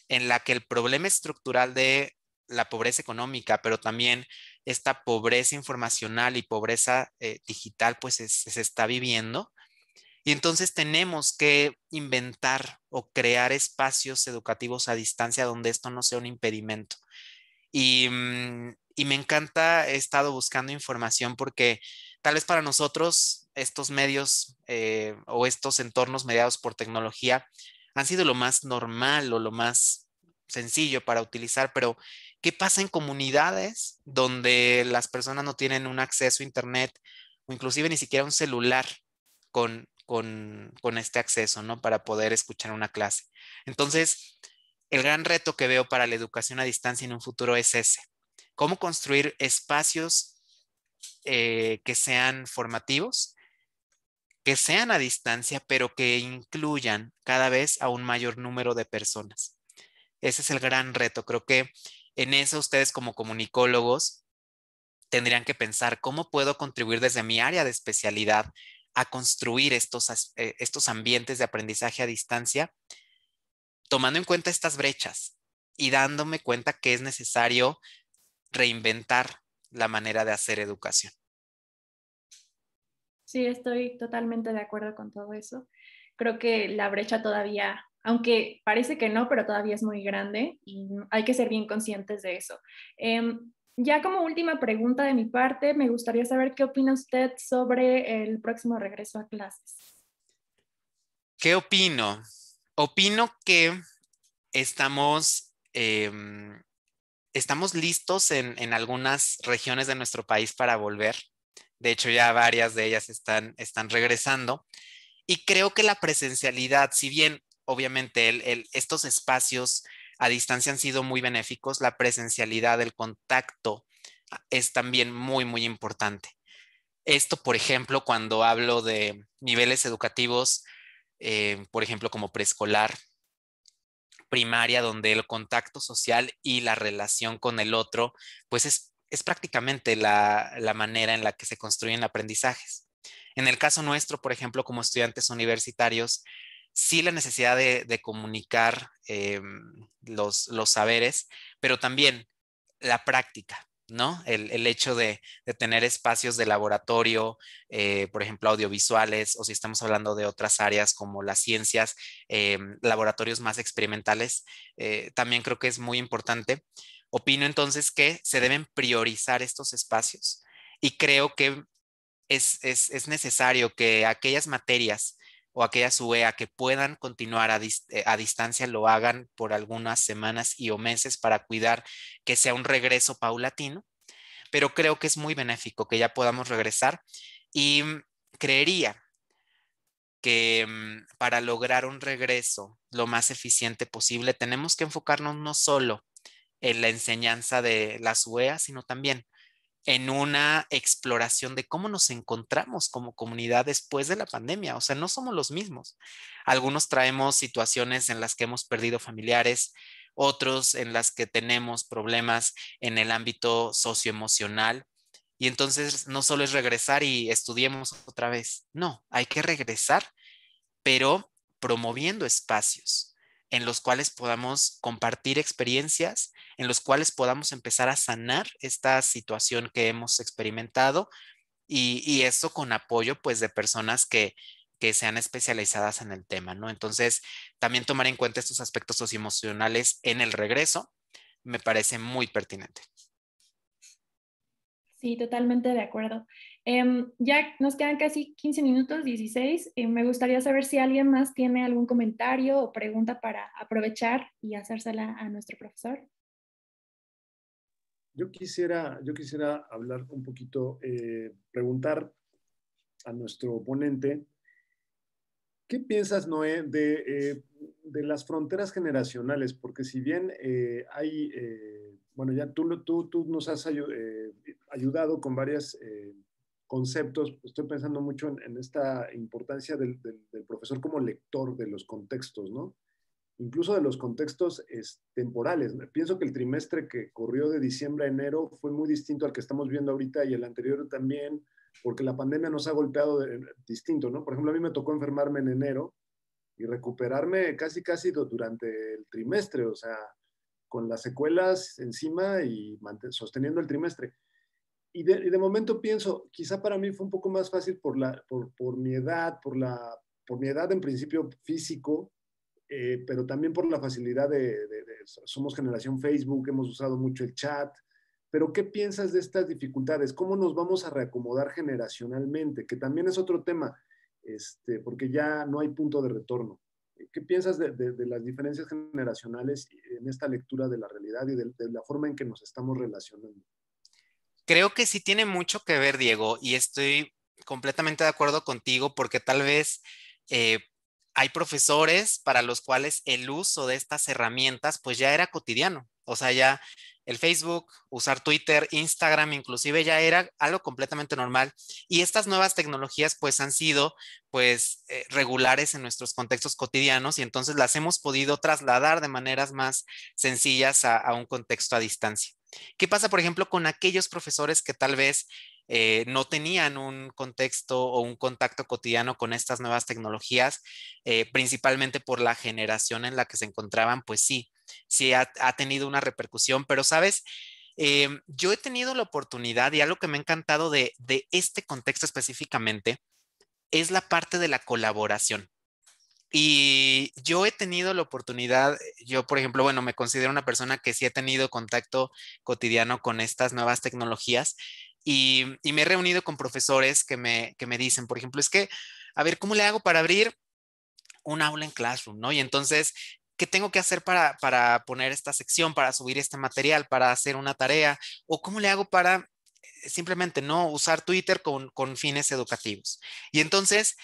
en la que el problema estructural de la pobreza económica, pero también esta pobreza informacional y pobreza eh, digital pues se está viviendo. Y entonces tenemos que inventar o crear espacios educativos a distancia donde esto no sea un impedimento. Y, mm, me encanta, he estado buscando información porque tal vez para nosotros estos medios eh, o estos entornos mediados por tecnología han sido lo más normal o lo más sencillo para utilizar, pero ¿Qué pasa en comunidades donde las personas no tienen un acceso a Internet o inclusive ni siquiera un celular con, este acceso, ¿no? Para poder escuchar una clase. Entonces, el gran reto que veo para la educación a distancia en un futuro es ese. ¿Cómo construir espacios eh, que sean formativos, que sean a distancia, pero que incluyan cada vez a un mayor número de personas? Ese es el gran reto. Creo que en eso ustedes como comunicólogos tendrían que pensar cómo puedo contribuir desde mi área de especialidad a construir estos, eh, estos ambientes de aprendizaje a distancia, tomando en cuenta estas brechas y dándome cuenta que es necesario reinventar la manera de hacer educación. Sí, estoy totalmente de acuerdo con todo eso. Creo que la brecha todavía aunque parece que no, pero todavía es muy grande y hay que ser bien conscientes de eso. Em, ya como última pregunta de mi parte, me gustaría saber qué opina usted sobre el próximo regreso a clases. ¿Qué opino? Opino que estamos, em, estamos listos en, algunas regiones de nuestro país para volver. De hecho, ya varias de ellas están, están regresando. Y creo que la presencialidad, si bien obviamente estos espacios a distancia han sido muy benéficos, la presencialidad, el contacto ah, es también muy, muy importante. Esto, por ejemplo, cuando hablo de niveles educativos, eh, por ejemplo, como preescolar, primaria, donde el contacto social y la relación con el otro, pues es, prácticamente la manera en la que se construyen aprendizajes. En el caso nuestro, por ejemplo, como estudiantes universitarios, sí la necesidad de, comunicar em, los, saberes, pero también la práctica, ¿no? El, hecho de, tener espacios de laboratorio, eh, por ejemplo, audiovisuales, o si estamos hablando de otras áreas como las ciencias, em, laboratorios más experimentales, eh, también creo que es muy importante. Opino entonces que se deben priorizar estos espacios y creo que es necesario que aquellas materias o aquellas UEA que puedan continuar eh, a, distancia lo hagan por algunas semanas y o meses para cuidar que sea un regreso paulatino, pero creo que es muy benéfico que ya podamos regresar y mm, creería que mm, para lograr un regreso lo más eficiente posible tenemos que enfocarnos no solo en la enseñanza de las UEA, sino también en una exploración de cómo nos encontramos como comunidad después de la pandemia. O sea, no somos los mismos. Algunos traemos situaciones en las que hemos perdido familiares, otros en las que tenemos problemas en el ámbito socioemocional. Y entonces no solo es regresar y estudiemos otra vez. No, hay que regresar, pero promoviendo espacios, en los cuales podamos compartir experiencias, en los cuales podamos empezar a sanar esta situación que hemos experimentado y, eso con apoyo pues de personas que, que sean especializadas en el tema, ¿no? Entonces, también tomar en cuenta estos aspectos socioemocionales en el regreso me parece muy pertinente. Sí, totalmente de acuerdo. Em, ya nos quedan casi 15 minutos, 16. Eh, me gustaría saber si alguien más tiene algún comentario o pregunta para aprovechar y hacérsela a nuestro profesor. Yo quisiera, yo quisiera hablar un poquito, eh, preguntar a nuestro ponente, ¿qué piensas, Noé, eh, de, las fronteras generacionales? Porque si bien hay, bueno, ya tú, tú, tú nos has ayudado con varias conceptos, estoy pensando mucho en, esta importancia del, profesor como lector de los contextos, ¿no? Incluso de los contextos temporales. Pienso que el trimestre que corrió de diciembre a enero fue muy distinto al que estamos viendo ahorita y el anterior también, porque la pandemia nos ha golpeado distinto, ¿no? Por ejemplo, a mí me tocó enfermarme en enero y recuperarme casi, casi durante el trimestre, o sea, con las secuelas encima y sosteniendo el trimestre y de, momento pienso, quizá para mí fue un poco más fácil por, mi edad, por, mi edad en principio físico, eh, pero también por la facilidad de, somos generación Facebook, hemos usado mucho el chat. Pero ¿qué piensas de estas dificultades? ¿Cómo nos vamos a reacomodar generacionalmente? Que también es otro tema, este, porque ya no hay punto de retorno. ¿Qué piensas de las diferencias generacionales en esta lectura de la realidad y de la forma en que nos estamos relacionando? Creo que sí tiene mucho que ver, Diego, y estoy completamente de acuerdo contigo porque tal vez eh, hay profesores para los cuales el uso de estas herramientas pues ya era cotidiano, o sea, ya el Facebook, usar Twitter, Instagram, inclusive ya era algo completamente normal. Y estas nuevas tecnologías pues han sido pues eh, regulares en nuestros contextos cotidianos y entonces las hemos podido trasladar de maneras más sencillas a, a un contexto a distancia. ¿Qué pasa, por ejemplo, con aquellos profesores que tal vez eh, no tenían un contexto o un contacto cotidiano con estas nuevas tecnologías, eh, principalmente por la generación en la que se encontraban, pues sí, sí ha, tenido una repercusión, pero sabes, eh, yo he tenido la oportunidad y algo que me ha encantado de, de este contexto específicamente es la parte de la colaboración. Y yo he tenido la oportunidad, yo por ejemplo, bueno, me considero una persona que sí he tenido contacto cotidiano con estas nuevas tecnologías y, me he reunido con profesores que me, que me dicen, por ejemplo, es que, a ver, ¿cómo le hago para abrir un aula en Classroom? ¿no? Y entonces, ¿qué tengo que hacer para, poner esta sección, para subir este material, para hacer una tarea? ¿O cómo le hago para eh, simplemente no usar Twitter con, fines educativos? Y entonces,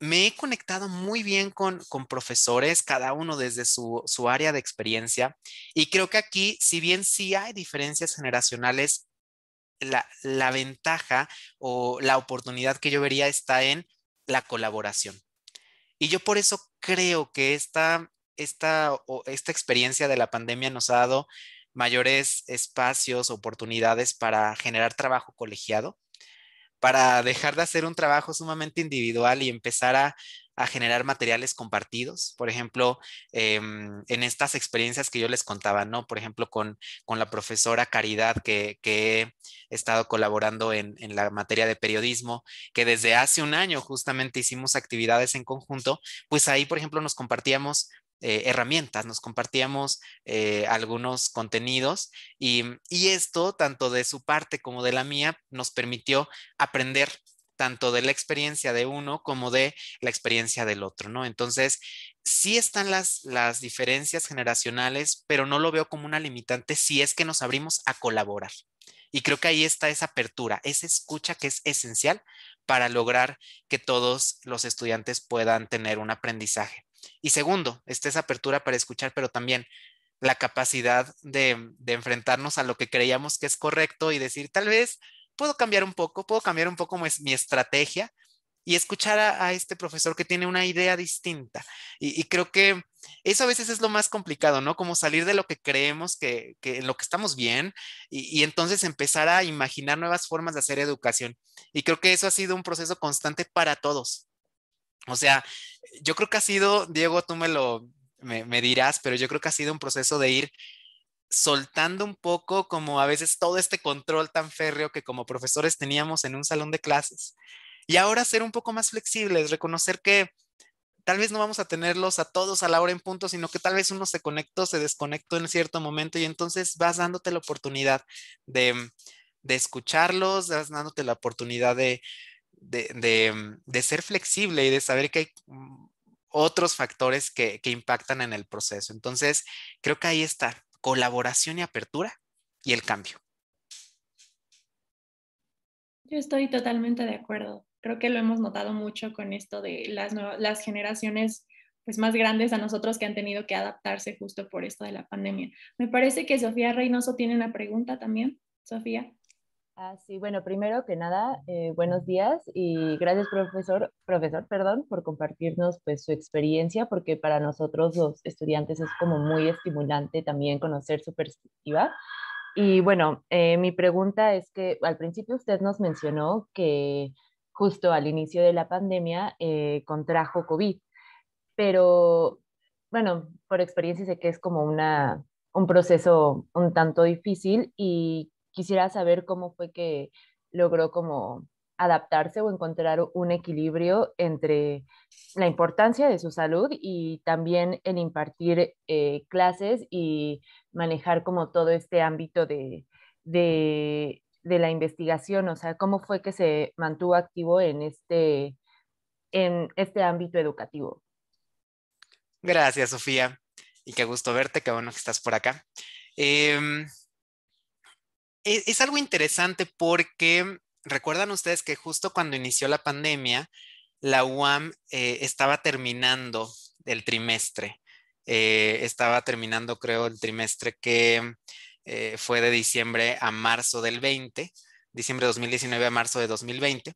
me he conectado muy bien con, profesores, cada uno desde su, su, área de experiencia, y creo que aquí, si bien sí hay diferencias generacionales la, ventaja o la oportunidad que yo vería está en la colaboración. Y yo por eso creo que esta, esta, esta experiencia de la pandemia nos ha dado mayores espacios, oportunidades para generar trabajo colegiado, para dejar de hacer un trabajo sumamente individual y empezar a, a generar materiales compartidos, por ejemplo, em, en estas experiencias que yo les contaba, ¿no? Por ejemplo, con, con la profesora Caridad, que, que he estado colaborando en, en, la materia de periodismo, que desde hace un año justamente hicimos actividades en conjunto, pues ahí, por ejemplo, nos compartíamos eh, herramientas, nos compartíamos eh, algunos contenidos y, y esto, tanto de su parte como de la mía, nos permitió aprender tanto de la experiencia de uno como de la experiencia del otro, ¿no? Entonces, sí están las, las diferencias generacionales, pero no lo veo como una limitante si es que nos abrimos a colaborar. Y creo que ahí está esa apertura, esa escucha que es esencial para lograr que todos los estudiantes puedan tener un aprendizaje. Y segundo, está esa apertura para escuchar, pero también la capacidad de, de enfrentarnos a lo que creíamos que es correcto y decir, tal vez puedo cambiar un poco, puedo cambiar un poco mi estrategia y escuchar a, este profesor que tiene una idea distinta. Y, creo que eso a veces es lo más complicado, ¿no? Como salir de lo que creemos, que, que en lo que estamos bien, y, entonces empezar a imaginar nuevas formas de hacer educación. Y creo que eso ha sido un proceso constante para todos. O sea, yo creo que ha sido, Diego, tú me lo me dirás, pero yo creo que ha sido un proceso de ir soltando un poco como a veces todo este control tan férreo que como profesores teníamos en un salón de clases. Y ahora ser un poco más flexibles, reconocer que tal vez no vamos a tenerlos a todos a la hora en punto, sino que tal vez uno se conectó, se desconectó en cierto momento y entonces vas dándote la oportunidad de, escucharlos, vas dándote la oportunidad de, de, ser flexible y de saber que hay mm, otros factores que impactan en el proceso. Entonces, creo que ahí está, colaboración y apertura y el cambio. Yo estoy totalmente de acuerdo. Creo que lo hemos notado mucho con esto de las, las generaciones pues, más grandes a nosotros que han tenido que adaptarse justo por esto de la pandemia. Me parece que Sofía Reynoso tiene una pregunta también. Sofía. Ah, sí, bueno, primero que nada, eh, buenos días y gracias profesor, profesor, perdón, por compartirnos pues su experiencia, porque para nosotros los estudiantes es como muy estimulante también conocer su perspectiva. Y bueno, eh, mi pregunta es que al principio usted nos mencionó que justo al inicio de la pandemia eh, contrajo COVID, pero bueno, por experiencia sé que es como una, un proceso un tanto difícil y quisiera saber cómo fue que logró como adaptarse o encontrar un equilibrio entre la importancia de su salud y también el impartir eh, clases y manejar como todo este ámbito de, la investigación, o sea, cómo fue que se mantuvo activo en este, en este ámbito educativo. Gracias, Sofía, y qué gusto verte, qué bueno que estás por acá. Em, e-, es, algo interesante porque recuerdan ustedes que justo cuando inició la pandemia, la UAM eh, estaba terminando el trimestre. Eh, estaba terminando, creo, el trimestre que eh, fue de diciembre a marzo del 20, diciembre de 2019 a marzo de 2020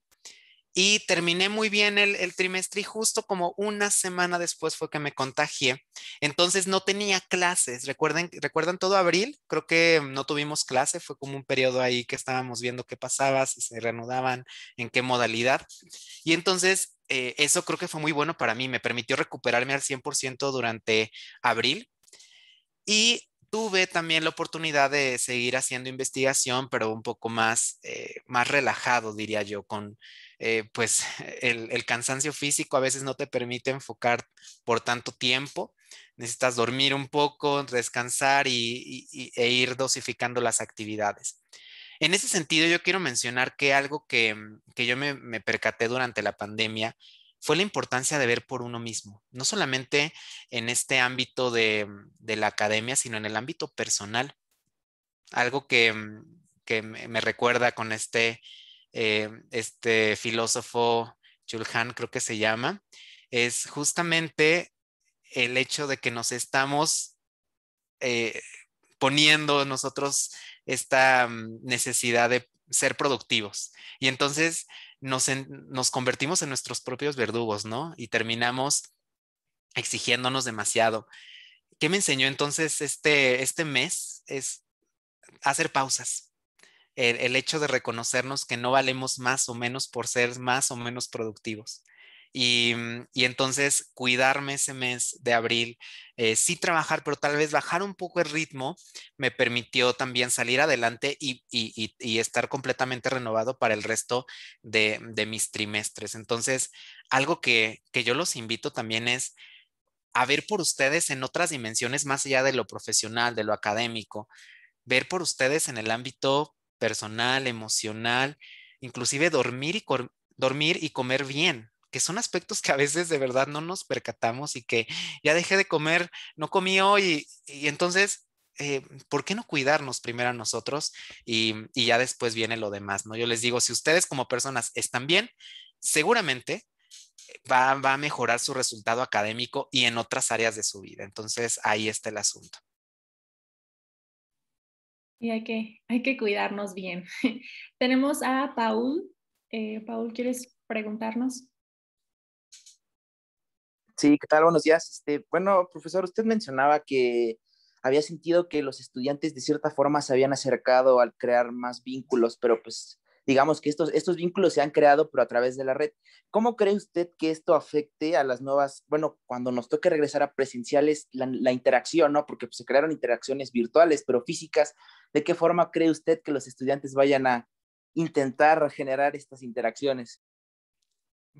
y terminé muy bien el, trimestre y justo como una semana después fue que me contagié. Entonces no tenía clases. Recuerden, recuerdan todo abril, creo que no tuvimos clase, fue como un periodo ahí que estábamos viendo qué pasaba, si se reanudaban, en qué modalidad. Y entonces eh, eso creo que fue muy bueno para mí, me permitió recuperarme al 100% durante abril. Y tuve también la oportunidad de seguir haciendo investigación, pero un poco más, eh, más relajado, diría yo, con, eh, pues el, cansancio físico a veces no te permite enfocar por tanto tiempo. Necesitas dormir un poco, descansar e ir dosificando las actividades. En ese sentido, yo quiero mencionar que algo que, mm, yo me, percaté durante la pandemia fue la importancia de ver por uno mismo, no solamente en este ámbito de, mm, la academia, sino en el ámbito personal. Algo que, mm, que me recuerda con este eh, este filósofo Chulhan, creo que se llama, es justamente el hecho de que nos estamos eh, poniendo nosotros esta mm, necesidad de ser productivos. Y entonces nos, convertimos en nuestros propios verdugos, ¿no? Y terminamos exigiéndonos demasiado. ¿Qué me enseñó entonces este, este mes? Es hacer pausas el, hecho de reconocernos que no valemos más o menos por ser más o menos productivos. Y, mm, entonces cuidarme ese mes de abril, eh, sí trabajar, pero tal vez bajar un poco el ritmo, me permitió también salir adelante y, estar completamente renovado para el resto de, mis trimestres. Entonces, algo que, que yo los invito también es, a ver por ustedes en otras dimensiones más allá de lo profesional, de lo académico, ver por ustedes en el ámbito personal, emocional, inclusive dormir y, dormir y comer bien, que son aspectos que a veces de verdad no nos percatamos y que ya dejé de comer, no comí hoy y, entonces eh, ¿por qué no cuidarnos primero a nosotros y, ya después viene lo demás? ¿no? Yo les digo, si ustedes como personas están bien, seguramente va a mejorar su resultado académico y en otras áreas de su vida. Entonces, ahí está el asunto y hay que, hay que cuidarnos bien. Tenemos a Paul. Eh, Paul, ¿quieres preguntarnos? Sí, ¿qué tal? Buenos días. Este, bueno, profesor, usted mencionaba que había sentido que los estudiantes de cierta forma se habían acercado al crear más vínculos, pero pues digamos que estos, estos vínculos se han creado, pero a través de la red. ¿Cómo cree usted que esto afecte a las nuevas, bueno, cuando nos toque regresar a presenciales, la, interacción, ¿no? Porque pues, se crearon interacciones virtuales, pero físicas. ¿De qué forma cree usted que los estudiantes vayan a intentar generar estas interacciones?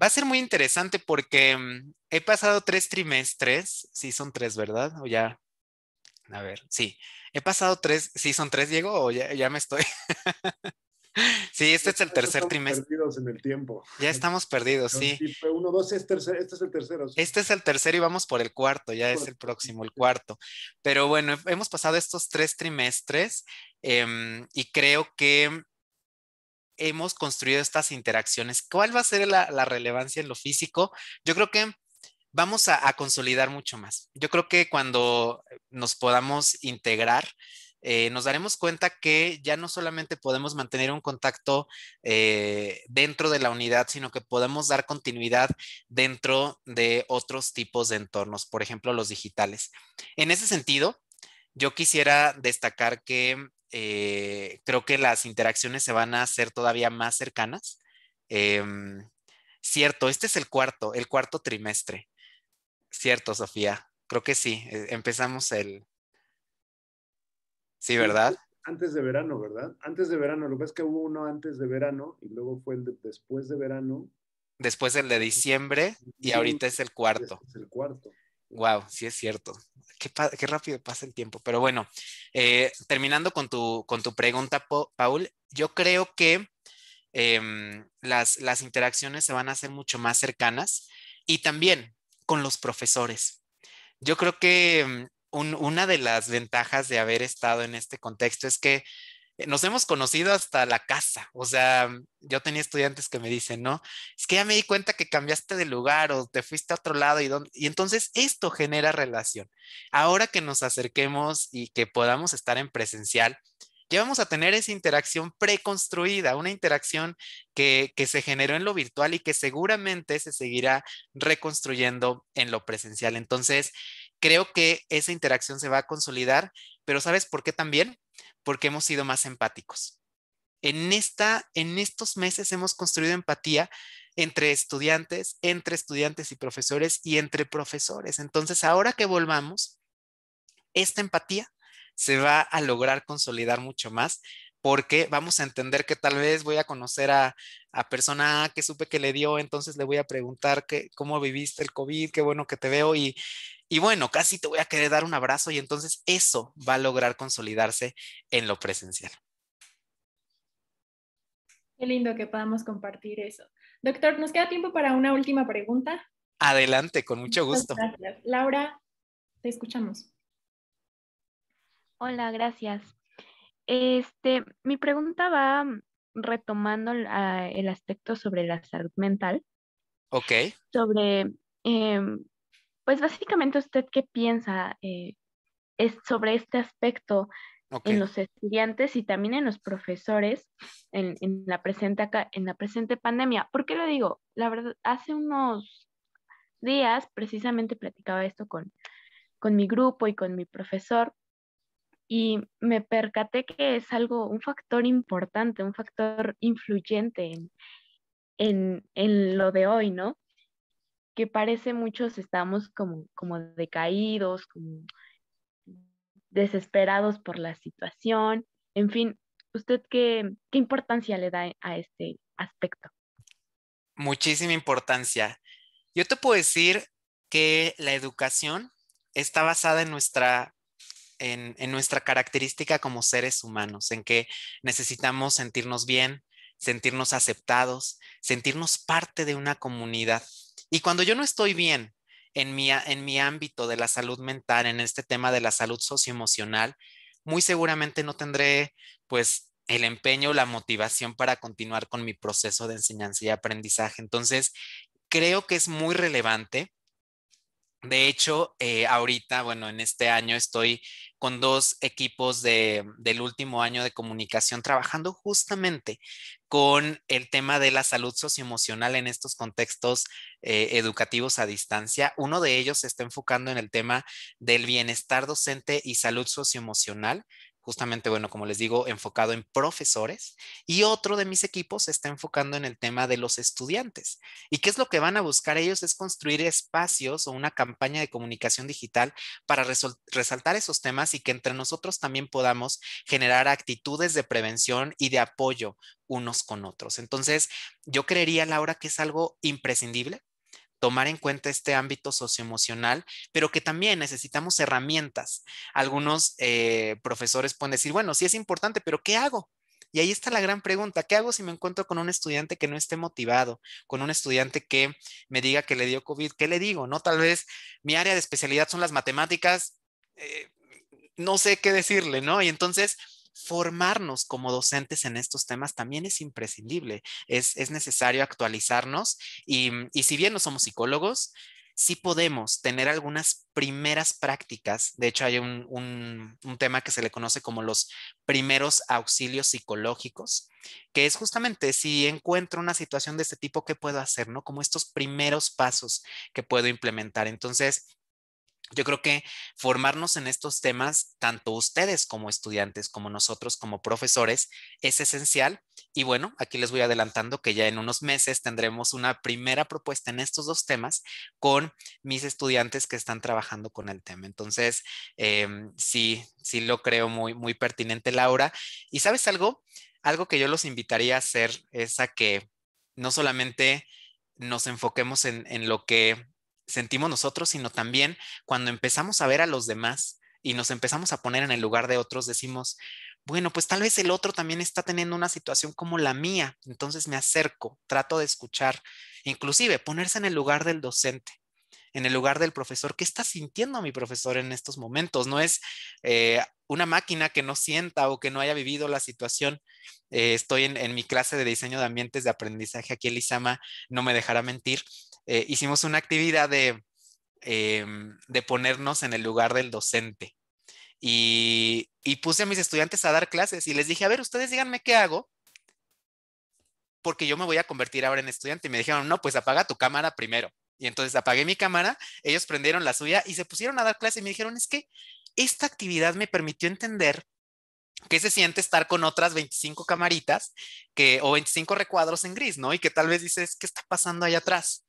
Va a ser muy interesante porque mm, he pasado tres trimestres, sí son tres, ¿verdad? O ya, a ver, sí, he pasado tres, sí son tres, Diego, o ya, ya me estoy. Sí, este es el tercer estamos trimestre. Perdidos en el tiempo. Ya estamos perdidos, sí. uno, dos, este es el tercero. Este es el tercero y vamos por el cuarto, ya es el próximo, el cuarto. Pero bueno, hemos pasado estos tres trimestres em, y creo que hemos construido estas interacciones. ¿Cuál va a ser la, relevancia en lo físico? Yo creo que vamos a, a, consolidar mucho más. Yo creo que cuando nos podamos integrar, eh, nos daremos cuenta que ya no solamente podemos mantener un contacto eh, dentro de la unidad, sino que podemos dar continuidad dentro de otros tipos de entornos, por ejemplo, los digitales. En ese sentido, yo quisiera destacar que eh, creo que las interacciones se van a hacer todavía más cercanas. Em, cierto, este es el cuarto, el cuarto trimestre. Cierto, Sofía. Creo que sí. Empezamos el, Sí, ¿verdad? Antes de verano, ¿verdad? Antes de verano. Lo que es que hubo uno antes de verano y luego fue el después de verano. Después el de diciembre y ahorita es el cuarto. Este es el cuarto. Wow, sí es cierto. Qué, rápido pasa el tiempo. Pero bueno, eh, terminando con tu, con tu pregunta, Paul, yo creo que em, las, las interacciones se van a hacer mucho más cercanas y también con los profesores. Yo creo que em, una de las ventajas de haber estado en este contexto es que eh, nos hemos conocido hasta la casa. O sea, yo tenía estudiantes que me dicen, no, es que ya me di cuenta que cambiaste de lugar o te fuiste a otro lado y, y entonces esto genera relación. Ahora que nos acerquemos y que podamos estar en presencial, ya vamos a tener esa interacción preconstruida, una interacción que, que, se generó en lo virtual y que seguramente se seguirá reconstruyendo en lo presencial. Entonces, creo que esa interacción se va a consolidar, pero ¿sabes por qué también? Porque hemos sido más empáticos. En, esta, en estos meses hemos construido empatía entre estudiantes, entre estudiantes y profesores y entre profesores. Entonces, ahora que volvamos, esta empatía se va a lograr consolidar mucho más porque vamos a entender que tal vez voy a conocer a, persona que supe que le dio, entonces le voy a preguntar que, cómo viviste el COVID, qué bueno que te veo y y bueno, casi te voy a querer dar un abrazo y entonces eso va a lograr consolidarse en lo presencial. Qué lindo que podamos compartir eso. Doctor, nos queda tiempo para una última pregunta. Adelante, con mucho gusto. Laura, te escuchamos. Hola, gracias. Este, mi pregunta va retomando el ah, aspecto sobre la salud mental. Ok. Sobre em, pues básicamente usted qué piensa eh, es sobre este aspecto en los estudiantes y también en los profesores en, la presente, en la presente pandemia. ¿Por qué lo digo? La verdad, hace unos días precisamente platicaba esto con, mi grupo y con mi profesor y me percaté que es algo, un factor importante, un factor influyente en, en lo de hoy, ¿no? que parece muchos estamos como, decaídos, como desesperados por la situación. En fin, ¿usted qué, qué importancia le da a este aspecto? Muchísima importancia. Yo te puedo decir que la educación está basada en nuestra en, en, nuestra característica como seres humanos, en que necesitamos sentirnos bien, sentirnos aceptados, sentirnos parte de una comunidad. Y cuando yo no estoy bien en mi, en mi ámbito de la salud mental, en este tema de la salud socioemocional, muy seguramente no tendré pues el empeño, o la motivación para continuar con mi proceso de enseñanza y aprendizaje. Entonces, creo que es muy relevante de hecho, eh, ahorita, bueno, en este año estoy con dos equipos del último año de comunicación trabajando justamente con el tema de la salud socioemocional en estos contextos eh, educativos a distancia. Uno de ellos se está enfocando en el tema del bienestar docente y salud socioemocional justamente, bueno, como les digo, enfocado en profesores y otro de mis equipos está enfocando en el tema de los estudiantes. ¿Y qué es lo que van a buscar ellos? Es construir espacios o una campaña de comunicación digital para resaltar esos temas y que entre nosotros también podamos generar actitudes de prevención y de apoyo unos con otros. Entonces, yo creería, Laura, que es algo imprescindible tomar en cuenta este ámbito socioemocional, pero que también necesitamos herramientas. Algunos eh, profesores pueden decir, bueno, sí es importante, pero ¿qué hago? Y ahí está la gran pregunta, ¿qué hago si me encuentro con un estudiante que no esté motivado, con un estudiante que me diga que le dio COVID? ¿Qué le digo? No, tal vez mi área de especialidad son las matemáticas, eh, no sé qué decirle, ¿no? Y entonces formarnos como docentes en estos temas también es imprescindible. Es, necesario actualizarnos mm, y, si bien no somos psicólogos, sí podemos tener algunas primeras prácticas. De hecho, hay un, tema que se le conoce como los primeros auxilios psicológicos, que es justamente si encuentro una situación de este tipo, ¿qué puedo hacer? ¿No? Como estos primeros pasos que puedo implementar. Entonces, yo creo que formarnos en estos temas, tanto ustedes como estudiantes, como nosotros como profesores, es esencial. Y bueno, aquí les voy adelantando que ya en unos meses tendremos una primera propuesta en estos dos temas con mis estudiantes que están trabajando con el tema. Entonces, em, sí, sí lo creo muy, muy pertinente, Laura. ¿Y sabes algo? Algo que yo los invitaría a hacer es a que no solamente nos enfoquemos en lo que sentimos nosotros, sino también cuando empezamos a ver a los demás y nos empezamos a poner en el lugar de otros, decimos, bueno, pues tal vez el otro también está teniendo una situación como la mía, entonces me acerco, trato de escuchar, inclusive ponerse en el lugar del docente en el lugar del profesor. ¿Qué está sintiendo mi profesor en estos momentos? No es eh, una máquina que no sienta o que no haya vivido la situación. Eh, estoy en, mi clase de diseño de ambientes de aprendizaje, aquí Elisama no me dejará mentir, eh, hicimos una actividad de, em, de ponernos en el lugar del docente. Y, puse a mis estudiantes a dar clases y les dije, a ver, ustedes díganme qué hago, porque yo me voy a convertir ahora en estudiante. Y me dijeron, no, pues apaga tu cámara primero. Y entonces apagué mi cámara, ellos prendieron la suya y se pusieron a dar clases y me dijeron, es que esta actividad me permitió entender qué se siente estar con otras 25 camaritas que, o 25 recuadros en gris, ¿no? Y que tal vez dices, ¿qué está pasando ahí atrás?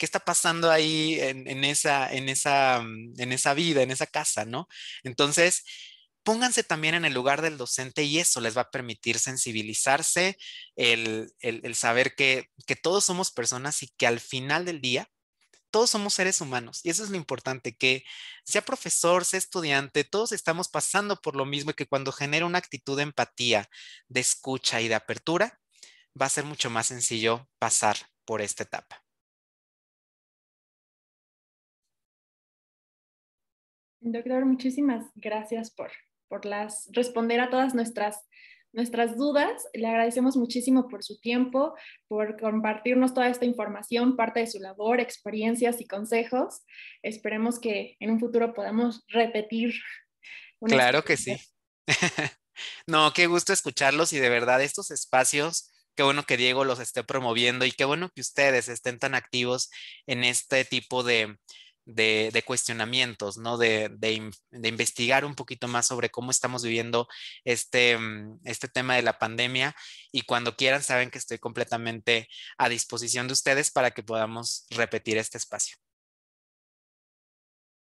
qué está pasando ahí en, esa, en, esa, mm, en esa vida, en esa casa, ¿no? Entonces, pónganse también en el lugar del docente y eso les va a permitir sensibilizarse, el, saber que, que todos somos personas y que al final del día todos somos seres humanos y eso es lo importante, que sea profesor, sea estudiante, todos estamos pasando por lo mismo y que cuando genera una actitud de empatía, de escucha y de apertura, va a ser mucho más sencillo pasar por esta etapa. Doctor, muchísimas gracias por, por las, responder a todas nuestras, nuestras dudas. Le agradecemos muchísimo por su tiempo, por compartirnos toda esta información, parte de su labor, experiencias y consejos. Esperemos que en un futuro podamos repetir. claro que sí. no, qué gusto escucharlos y de verdad estos espacios qué bueno que Diego los esté promoviendo y qué bueno que ustedes estén tan activos en este tipo de, de, cuestionamientos, De, investigar un poquito más sobre cómo estamos viviendo este, mm, este tema de la pandemia y cuando quieran saben que estoy completamente a disposición de ustedes para que podamos repetir este espacio.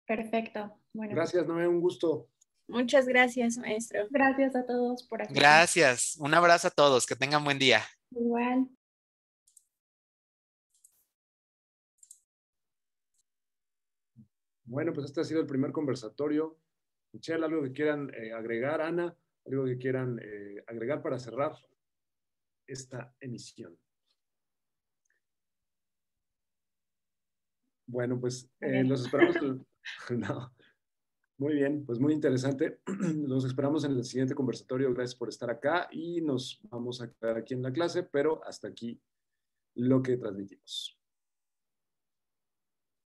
Perfecto. Bueno. Pues gracias, Noé, un gusto. Muchas gracias, maestro. Gracias a todos por aquí. Gracias. Un abrazo a todos. Que tengan buen día. Igual. Bueno, pues este ha sido el primer conversatorio. Michelle, ¿algo que quieran eh, agregar? Ana, ¿algo que quieran eh, agregar para cerrar esta emisión? Bueno, pues eh, los esperamos. Muy bien, pues muy interesante. Los esperamos en el siguiente conversatorio. Gracias por estar acá y nos vamos a quedar aquí en la clase, pero hasta aquí lo que transmitimos.